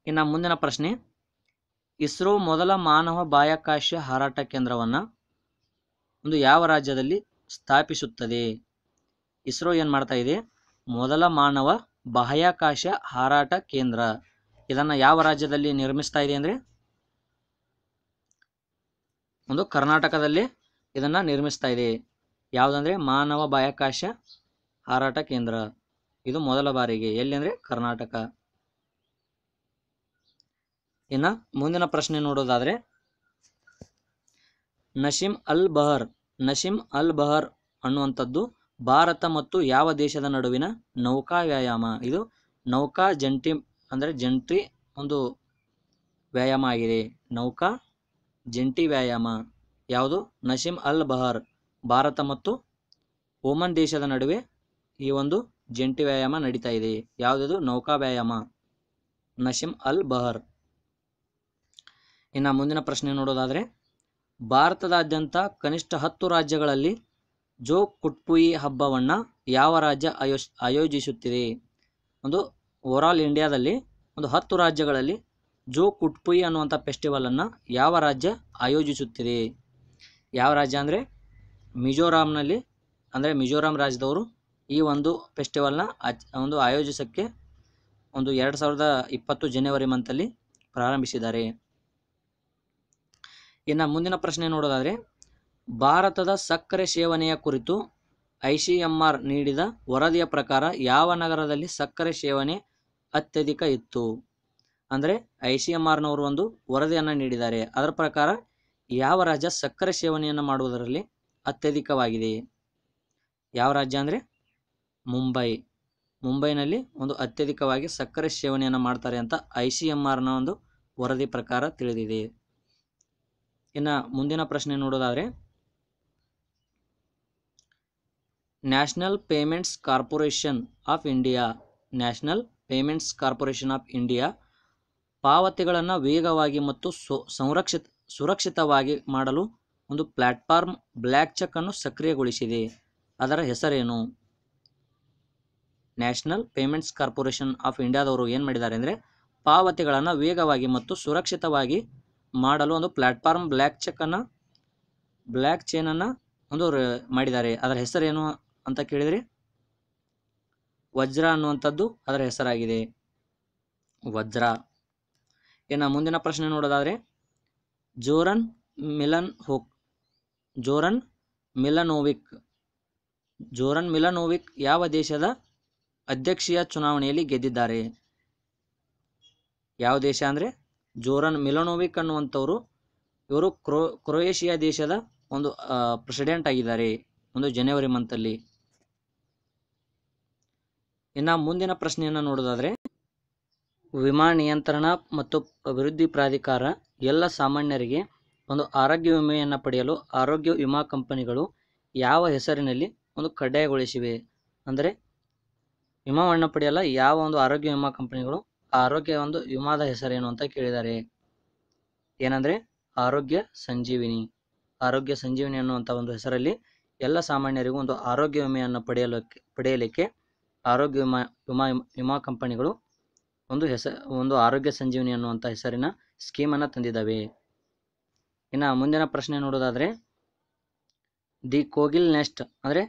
ಇನ್ನು ಮುಂದಿನ ಪ್ರಶ್ನೆ ಇಸ್ರೋ ಮೊದಲ ಮಾನವ ಬಾಹ್ಯಾಕಾಶ ಹಾರಾಟ ಕೇಂದ್ರವನ್ನು ಒಂದು ಯಾವ ರಾಜ್ಯದಲ್ಲಿ ಸ್ಥಾಪಿಸುತ್ತದೆ ಇಸ್ರೋ ಏನು ಮಾಡ್ತಾ ಇದೆ ಮೊದಲ ಮಾನವ ಬಾಹ್ಯಾಕಾಶ ಹಾರಾಟ ಕೇಂದ್ರ ಇದನ್ನು ಯಾವ ರಾಜ್ಯದಲ್ಲಿ ನಿರ್ಮಿಸ್ತಾ ಇದೆ ಅಂದರೆ ಒಂದು ಕರ್ನಾಟಕದಲ್ಲಿ ಇದನ್ನು ನಿರ್ಮಿಸ್ತಾ ಇದೆ ಯಾವುದಂದರೆ ಮಾನವ ಬಾಹ್ಯಾಕಾಶ ಹಾರಾಟ ಕೇಂದ್ರ ಇದು ಮೊದಲ ಬಾರಿಗೆ ಎಲ್ಲಿ ಅಂದ್ರೆ ಕರ್ನಾಟಕ ಇನ್ನು ಮುಂದಿನ ಪ್ರಶ್ನೆ ನೋಡೋದಾದರೆ ನಶೀಮ್ ಅಲ್ ಬಹರ್ ನಶೀಮ್ ಅಲ್ ಬಹರ್ ಅನ್ನುವಂಥದ್ದು ಭಾರತ ಮತ್ತು ಯಾವ ದೇಶದ ನಡುವಿನ ನೌಕಾ ವ್ಯಾಯಾಮ ಇದು ನೌಕಾ ಜಂಟಿ ಅಂದರೆ ಜಂಟಿ ಒಂದು ವ್ಯಾಯಾಮ ಆಗಿದೆ ನೌಕಾ ಜಂಟಿ ವ್ಯಾಯಾಮ ಯಾವುದು ನಸಿಮ್ ಅಲ್ ಬಹರ್ ಭಾರತ ಮತ್ತು ಓಮನ್ ದೇಶದ ನಡುವೆ ಈ ಒಂದು ಜಂಟಿ ವ್ಯಾಯಾಮ ನಡೀತಾ ಇದೆ ಯಾವುದಿದು ನೌಕಾ ವ್ಯಾಯಾಮ ನಸಿಮ್ ಅಲ್ ಬಹರ್ ಇನ್ನು ಮುಂದಿನ ಪ್ರಶ್ನೆ ನೋಡೋದಾದರೆ ಭಾರತದಾದ್ಯಂತ ಕನಿಷ್ಠ ಹತ್ತು ರಾಜ್ಯಗಳಲ್ಲಿ ಜೋ ಕುಟ್ಪುಯಿ ಹಬ್ಬವನ್ನು ಯಾವ ರಾಜ್ಯ ಆಯೋ ಆಯೋಜಿಸುತ್ತಿದೆ ಒಂದು ಓವರ್ ಆಲ್ ಇಂಡಿಯಾದಲ್ಲಿ ಒಂದು ಹತ್ತು ರಾಜ್ಯಗಳಲ್ಲಿ ಜೋ ಕುಟ್ಪುಯಿ ಅನ್ನುವಂಥ ಫೆಸ್ಟಿವಲನ್ನು ಯಾವ ರಾಜ್ಯ ಆಯೋಜಿಸುತ್ತಿದೆ ಯಾವ ರಾಜ್ಯ ಅಂದರೆ ಮಿಜೋರಾಂನಲ್ಲಿ ಅಂದರೆ ಮಿಜೋರಾಂ ರಾಜ್ಯದವರು ಈ ಒಂದು ಫೆಸ್ಟಿವಲ್ನ ಒಂದು ಆಯೋಜಿಸೋಕ್ಕೆ ಒಂದು ಎರಡು ಸಾವಿರದ ಇಪ್ಪತ್ತು ಜನವರಿ ಮಂತಲ್ಲಿ ಪ್ರಾರಂಭಿಸಿದ್ದಾರೆ ಇನ್ನು ಮುಂದಿನ ಪ್ರಶ್ನೆ ನೋಡೋದಾದರೆ ಭಾರತದ ಸಕ್ಕರೆ ಸೇವನೆಯ ಕುರಿತು ಆರ್ ನೀಡಿದ ವರದಿಯ ಪ್ರಕಾರ ಯಾವ ನಗರದಲ್ಲಿ ಸಕ್ಕರೆ ಸೇವನೆ ಅತ್ಯಧಿಕ ಇತ್ತು ಅಂದರೆ ಐ ಸಿ ಎಂ ಆರ್ನವರು ಒಂದು ವರದಿಯನ್ನು ನೀಡಿದ್ದಾರೆ ಅದರ ಪ್ರಕಾರ ಯಾವ ರಾಜ್ಯ ಸಕ್ಕರೆ ಸೇವನೆಯನ್ನು ಮಾಡುವುದರಲ್ಲಿ ಅತ್ಯಧಿಕವಾಗಿದೆ ಯಾವ ರಾಜ್ಯ ಅಂದರೆ ಮುಂಬೈ ಮುಂಬೈನಲ್ಲಿ ಒಂದು ಅತ್ಯಧಿಕವಾಗಿ ಸಕ್ಕರೆ ಸೇವನೆಯನ್ನು ಮಾಡ್ತಾರೆ ಅಂತ ಐ ಸಿ ಎಂ ಆರ್ನ ಒಂದು ವರದಿ ಪ್ರಕಾರ ತಿಳಿದಿದೆ ಇನ್ನು ಮುಂದಿನ ಪ್ರಶ್ನೆ ನೋಡೋದಾದರೆ national payments corporation of India national payments corporation of India ಪಾವತಿಗಳನ್ನು ವೇಗವಾಗಿ ಮತ್ತು ಸೊ ಸಂರಕ್ಷಿತ ಸುರಕ್ಷಿತವಾಗಿ ಮಾಡಲು ಒಂದು ಪ್ಲ್ಯಾಟ್ಫಾರ್ಮ್ ಬ್ಲ್ಯಾಕ್ ಚೆಕ್ ಅನ್ನು ಸಕ್ರಿಯಗೊಳಿಸಿದೆ ಅದರ ಹೆಸರೇನು ನ್ಯಾಷನಲ್ ಪೇಮೆಂಟ್ಸ್ ಕಾರ್ಪೊರೇಷನ್ ಆಫ್ ಇಂಡಿಯಾದವರು ಏನು ಮಾಡಿದ್ದಾರೆ ಅಂದರೆ ಪಾವತಿಗಳನ್ನು ವೇಗವಾಗಿ ಮತ್ತು ಸುರಕ್ಷಿತವಾಗಿ ಮಾಡಲು ಒಂದು ಪ್ಲ್ಯಾಟ್ಫಾರ್ಮ್ ಬ್ಲ್ಯಾಕ್ ಚೆಕ್ಕನ್ನು ಬ್ಲ್ಯಾಕ್ ಚೇನನ್ನು ಒಂದು ಮಾಡಿದ್ದಾರೆ ಅದರ ಹೆಸರೇನು ಅಂತ ಕೇಳಿದರೆ ವಜ್ರ ಅನ್ನುವಂಥದ್ದು ಅದರ ಹೆಸರಾಗಿದೆ ವಜ್ರ ಇನ್ನು ಮುಂದಿನ ಪ್ರಶ್ನೆ ನೋಡೋದಾದರೆ ಜೋರನ್ ಮಿಲನ್ ಹೋಕ್ ಜೋರನ್ ಮಿಲನೋವಿಕ್ ಜೋರನ್ ಮಿಲನೋವಿಕ್ ಯಾವ ದೇಶದ ಅಧ್ಯಕ್ಷೀಯ ಚುನಾವಣೆಯಲ್ಲಿ ಗೆದ್ದಿದ್ದಾರೆ ಯಾವ ದೇಶ ಅಂದರೆ ಜೋರನ್ ಮಿಲನೋವಿಕ್ ಅನ್ನುವಂಥವರು ಇವರು ಕ್ರೋ ಕ್ರೊಯೇಷಿಯಾ ದೇಶದ ಒಂದು ಪ್ರೆಸಿಡೆಂಟ್ ಆಗಿದ್ದಾರೆ ಒಂದು ಜನವರಿ ಮಂತಲ್ಲಿ ಇನ್ನು ಮುಂದಿನ ಪ್ರಶ್ನೆಯನ್ನು ನೋಡೋದಾದರೆ ವಿಮಾ ನಿಯಂತ್ರಣ ಮತ್ತು ಅಭಿವೃದ್ಧಿ ಪ್ರಾಧಿಕಾರ ಎಲ್ಲ ಸಾಮಾನ್ಯರಿಗೆ ಒಂದು ಆರೋಗ್ಯ ವಿಮೆಯನ್ನು ಪಡೆಯಲು ಆರೋಗ್ಯ ವಿಮಾ ಕಂಪನಿಗಳು ಯಾವ ಹೆಸರಿನಲ್ಲಿ ಒಂದು ಕಡ್ಡಾಯಗೊಳಿಸಿವೆ ಅಂದರೆ ವಿಮಾವನ್ನು ಪಡೆಯಲ್ಲ ಯಾವ ಒಂದು ಆರೋಗ್ಯ ವಿಮಾ ಕಂಪನಿಗಳು ಆರೋಗ್ಯ ಒಂದು ವಿಮಾದ ಹೆಸರೇನು ಅಂತ ಕೇಳಿದ್ದಾರೆ ಏನಂದರೆ ಆರೋಗ್ಯ ಸಂಜೀವಿನಿ ಆರೋಗ್ಯ ಸಂಜೀವಿನಿ ಅನ್ನುವಂಥ ಒಂದು ಹೆಸರಲ್ಲಿ ಎಲ್ಲ ಸಾಮಾನ್ಯರಿಗೂ ಒಂದು ಆರೋಗ್ಯ ವಿಮೆಯನ್ನು ಪಡೆಯಲು ಪಡೆಯಲಿಕ್ಕೆ ಆರೋಗ್ಯ ವಿಮಾ ವಿಮಾ ವಿಮಾ ಕಂಪನಿಗಳು ಒಂದು ಹೆಸ ಒಂದು ಆರೋಗ್ಯ ಸಂಜೀವಿನಿ ಅನ್ನುವಂಥ ಹೆಸರಿನ ಸ್ಕೀಮನ್ನು ತಂದಿದ್ದಾವೆ ಇನ್ನು ಮುಂದಿನ ಪ್ರಶ್ನೆ ನೋಡೋದಾದರೆ ದಿ ಕೋಗಿಲ್ ನೆಸ್ಟ್ ಅಂದರೆ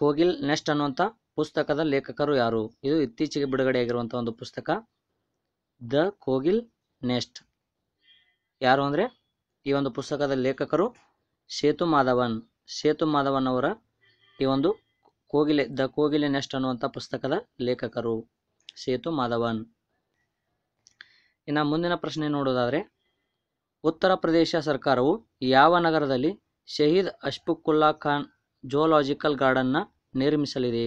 ಕೋಗಿಲ್ ನೆಸ್ಟ್ ಅನ್ನುವಂಥ ಪುಸ್ತಕದ ಲೇಖಕರು ಯಾರು ಇದು ಇತ್ತೀಚೆಗೆ ಬಿಡುಗಡೆಯಾಗಿರುವಂಥ ಒಂದು ಪುಸ್ತಕ ದ ಕೋಗಿಲ್ ನೆಸ್ಟ್ ಯಾರು ಅಂದರೆ ಈ ಒಂದು ಪುಸ್ತಕದ ಲೇಖಕರು ಸೇತು ಮಾಧವನ್ ಸೇತು ಮಾಧವನ್ ಅವರ ಈ ಒಂದು ಕೋಗಿಲೆ ದ ಕೋಗಿಲೆ ನೆಸ್ಟ್ ಅನ್ನುವಂಥ ಪುಸ್ತಕದ ಲೇಖಕರು ಸೇತು ಮಾಧವನ್ ಇನ್ನು ಮುಂದಿನ ಪ್ರಶ್ನೆ ನೋಡೋದಾದರೆ ಉತ್ತರ ಪ್ರದೇಶ ಸರ್ಕಾರವು ಯಾವ ನಗರದಲ್ಲಿ ಶಹೀದ್ ಅಶ್ಫುಕುಲ್ಲಾ ಖಾನ್ ಜೋಲಾಜಿಕಲ್ ಗಾರ್ಡನ್ನ ನಿರ್ಮಿಸಲಿದೆ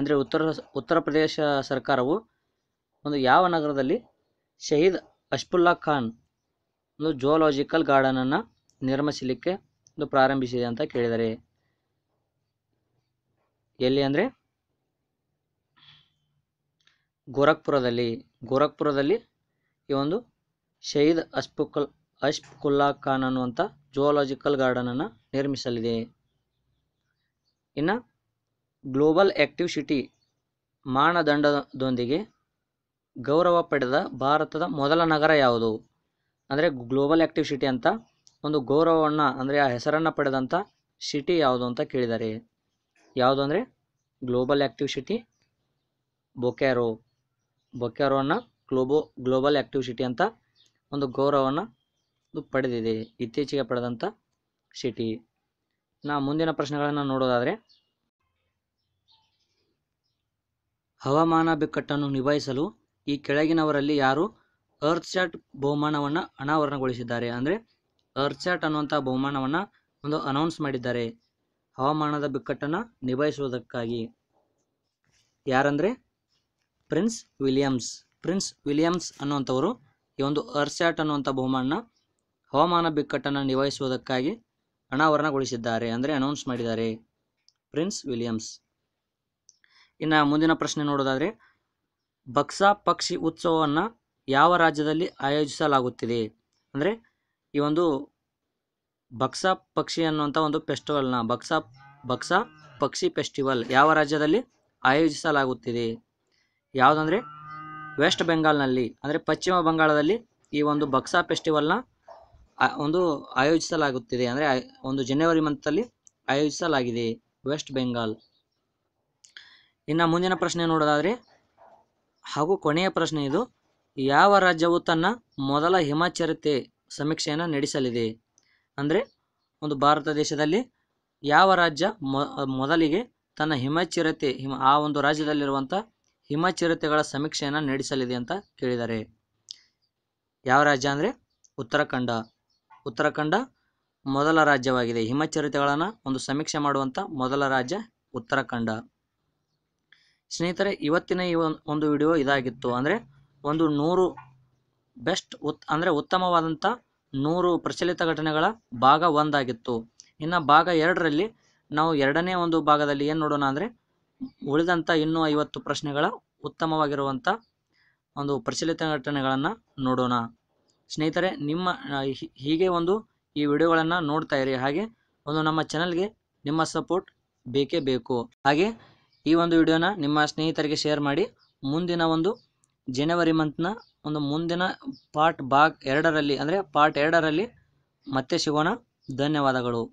ಅಂದರೆ ಉತ್ತರ ಉತ್ತರ ಪ್ರದೇಶ ಸರ್ಕಾರವು ಒಂದು ಯಾವ ನಗರದಲ್ಲಿ ಶಹೀದ್ ಅಶ್ಫುಲ್ಲಾ ಖಾನ್ ಒಂದು ಜೋಲಾಜಿಕಲ್ ಗಾರ್ಡನನ್ನು ನಿರ್ಮಿಸಲಿಕ್ಕೆ ಒಂದು ಪ್ರಾರಂಭಿಸಿದೆ ಅಂತ ಕೇಳಿದರೆ ಎಲ್ಲಿ ಅಂದರೆ ಗೋರಖ್ಪುರದಲ್ಲಿ ಗೋರಖ್ಪುರದಲ್ಲಿ ಈ ಒಂದು ಶಹೀದ್ ಅಶ್ಫುಕಲ್ ಅಶ್ಫುಲ್ಲಾ ಖಾನ್ ಅನ್ನುವಂಥ ಜುವಾಲಜಿಕಲ್ ಗಾರ್ಡನನ್ನು ನಿರ್ಮಿಸಲಿದೆ ಇನ್ನು ಗ್ಲೋಬಲ್ ಆ್ಯಕ್ಟಿವ್ ಸಿಟಿ ಮಾನದಂಡದೊಂದಿಗೆ ಗೌರವ ಪಡೆದ ಭಾರತದ ಮೊದಲ ನಗರ ಯಾವುದು ಅಂದರೆ ಗ್ಲೋಬಲ್ ಆ್ಯಕ್ಟಿವ್ ಸಿಟಿ ಅಂತ ಒಂದು ಗೌರವವನ್ನು ಅಂದರೆ ಆ ಹೆಸರನ್ನು ಪಡೆದಂಥ ಸಿಟಿ ಯಾವುದು ಅಂತ ಕೇಳಿದ್ದಾರೆ ಯಾವುದು ಅಂದರೆ ಗ್ಲೋಬಲ್ ಆ್ಯಕ್ಟಿವ್ ಸಿಟಿ ಬೊಕ್ಯಾರೋ ಬೊಕ್ಯಾರೋವನ್ನು ಗ್ಲೋಬೋ ಗ್ಲೋಬಲ್ ಆ್ಯಕ್ಟಿವ್ ಸಿಟಿ ಅಂತ ಒಂದು ಗೌರವವನ್ನು ಪಡೆದಿದೆ ಇತ್ತೀಚೆಗೆ ಪಡೆದಂಥ ಸಿಟಿ ನಾ ಮುಂದಿನ ಪ್ರಶ್ನೆಗಳನ್ನು ನೋಡೋದಾದರೆ ಹವಾಮಾನ ಬಿಕ್ಕಟ್ಟನ್ನು ನಿಭಾಯಿಸಲು ಈ ಕೆಳಗಿನವರಲ್ಲಿ ಯಾರು ಚಾಟ್ ಬಹುಮಾನವನ್ನು ಅನಾವರಣಗೊಳಿಸಿದ್ದಾರೆ ಅಂದರೆ ಚಾಟ್ ಅನ್ನುವಂಥ ಬಹುಮಾನವನ್ನು ಒಂದು ಅನೌನ್ಸ್ ಮಾಡಿದ್ದಾರೆ ಹವಾಮಾನದ ಬಿಕ್ಕಟ್ಟನ್ನು ನಿಭಾಯಿಸುವುದಕ್ಕಾಗಿ ಯಾರಂದರೆ ಪ್ರಿನ್ಸ್ ವಿಲಿಯಮ್ಸ್ ಪ್ರಿನ್ಸ್ ವಿಲಿಯಮ್ಸ್ ಅನ್ನುವಂಥವರು ಈ ಒಂದು ಅರ್ಸ್ಯಾಟ್ ಅನ್ನುವಂಥ ಬಹುಮಾನ ಹವಾಮಾನ ಬಿಕ್ಕಟ್ಟನ್ನು ನಿಭಾಯಿಸುವುದಕ್ಕಾಗಿ ಅನಾವರಣಗೊಳಿಸಿದ್ದಾರೆ ಅಂದರೆ ಅನೌನ್ಸ್ ಮಾಡಿದ್ದಾರೆ ಪ್ರಿನ್ಸ್ ವಿಲಿಯಮ್ಸ್ ಇನ್ನು ಮುಂದಿನ ಪ್ರಶ್ನೆ ನೋಡೋದಾದರೆ ಬಕ್ಸಾ ಪಕ್ಷಿ ಉತ್ಸವವನ್ನು ಯಾವ ರಾಜ್ಯದಲ್ಲಿ ಆಯೋಜಿಸಲಾಗುತ್ತಿದೆ ಅಂದರೆ ಈ ಒಂದು ಬಕ್ಸಾ ಪಕ್ಷಿ ಅನ್ನುವಂಥ ಒಂದು ಫೆಸ್ಟಿವಲ್ನ ಬಕ್ಸಾ ಬಕ್ಸಾ ಪಕ್ಷಿ ಫೆಸ್ಟಿವಲ್ ಯಾವ ರಾಜ್ಯದಲ್ಲಿ ಆಯೋಜಿಸಲಾಗುತ್ತಿದೆ ಯಾವುದಂದರೆ ವೆಸ್ಟ್ ಬೆಂಗಾಲ್ನಲ್ಲಿ ಅಂದರೆ ಪಶ್ಚಿಮ ಬಂಗಾಳದಲ್ಲಿ ಈ ಒಂದು ಬಕ್ಸಾ ಫೆಸ್ಟಿವಲ್ನ ಒಂದು ಆಯೋಜಿಸಲಾಗುತ್ತಿದೆ ಅಂದರೆ ಒಂದು ಜನವರಿ ಮಂತಲ್ಲಿ ಆಯೋಜಿಸಲಾಗಿದೆ ವೆಸ್ಟ್ ಬೆಂಗಾಲ್ ಇನ್ನು ಮುಂದಿನ ಪ್ರಶ್ನೆ ನೋಡೋದಾದರೆ ಹಾಗೂ ಕೊನೆಯ ಪ್ರಶ್ನೆ ಇದು ಯಾವ ರಾಜ್ಯವು ತನ್ನ ಮೊದಲ ಹಿಮಾಚರಿತೆ ಸಮೀಕ್ಷೆಯನ್ನು ನಡೆಸಲಿದೆ ಅಂದರೆ ಒಂದು ಭಾರತ ದೇಶದಲ್ಲಿ ಯಾವ ರಾಜ್ಯ ಮೊದಲಿಗೆ ತನ್ನ ಹಿಮಚಿರತೆ ಹಿಮ ಆ ಒಂದು ರಾಜ್ಯದಲ್ಲಿರುವಂಥ ಹಿಮಚಿರತೆಗಳ ಸಮೀಕ್ಷೆಯನ್ನು ನಡೆಸಲಿದೆ ಅಂತ ಕೇಳಿದ್ದಾರೆ ಯಾವ ರಾಜ್ಯ ಅಂದರೆ ಉತ್ತರಾಖಂಡ ಉತ್ತರಾಖಂಡ ಮೊದಲ ರಾಜ್ಯವಾಗಿದೆ ಹಿಮಚಿರತೆಗಳನ್ನು ಒಂದು ಸಮೀಕ್ಷೆ ಮಾಡುವಂಥ ಮೊದಲ ರಾಜ್ಯ ಉತ್ತರಾಖಂಡ ಸ್ನೇಹಿತರೆ ಇವತ್ತಿನ ಈ ಒಂದು ವಿಡಿಯೋ ಇದಾಗಿತ್ತು ಅಂದರೆ ಒಂದು ನೂರು ಬೆಸ್ಟ್ ಉತ್ ಅಂದರೆ ಉತ್ತಮವಾದಂಥ ನೂರು ಪ್ರಚಲಿತ ಘಟನೆಗಳ ಭಾಗ ಒಂದಾಗಿತ್ತು ಇನ್ನು ಭಾಗ ಎರಡರಲ್ಲಿ ನಾವು ಎರಡನೇ ಒಂದು ಭಾಗದಲ್ಲಿ ಏನು ನೋಡೋಣ ಅಂದರೆ ಉಳಿದಂಥ ಇನ್ನೂ ಐವತ್ತು ಪ್ರಶ್ನೆಗಳ ಉತ್ತಮವಾಗಿರುವಂಥ ಒಂದು ಪ್ರಚಲಿತ ಘಟನೆಗಳನ್ನು ನೋಡೋಣ ಸ್ನೇಹಿತರೆ ನಿಮ್ಮ ಹೀಗೆ ಒಂದು ಈ ವಿಡಿಯೋಗಳನ್ನು ನೋಡ್ತಾ ಇರಿ ಹಾಗೆ ಒಂದು ನಮ್ಮ ಚಾನಲ್ಗೆ ನಿಮ್ಮ ಸಪೋರ್ಟ್ ಬೇಕೇ ಬೇಕು ಹಾಗೆ ಈ ಒಂದು ವಿಡಿಯೋನ ನಿಮ್ಮ ಸ್ನೇಹಿತರಿಗೆ ಶೇರ್ ಮಾಡಿ ಮುಂದಿನ ಒಂದು ಜನವರಿ ಮಂತ್ನ ಒಂದು ಮುಂದಿನ ಪಾರ್ಟ್ ಭಾಗ ಎರಡರಲ್ಲಿ ಅಂದರೆ ಪಾರ್ಟ್ ಎರಡರಲ್ಲಿ ಮತ್ತೆ ಸಿಗೋಣ ಧನ್ಯವಾದಗಳು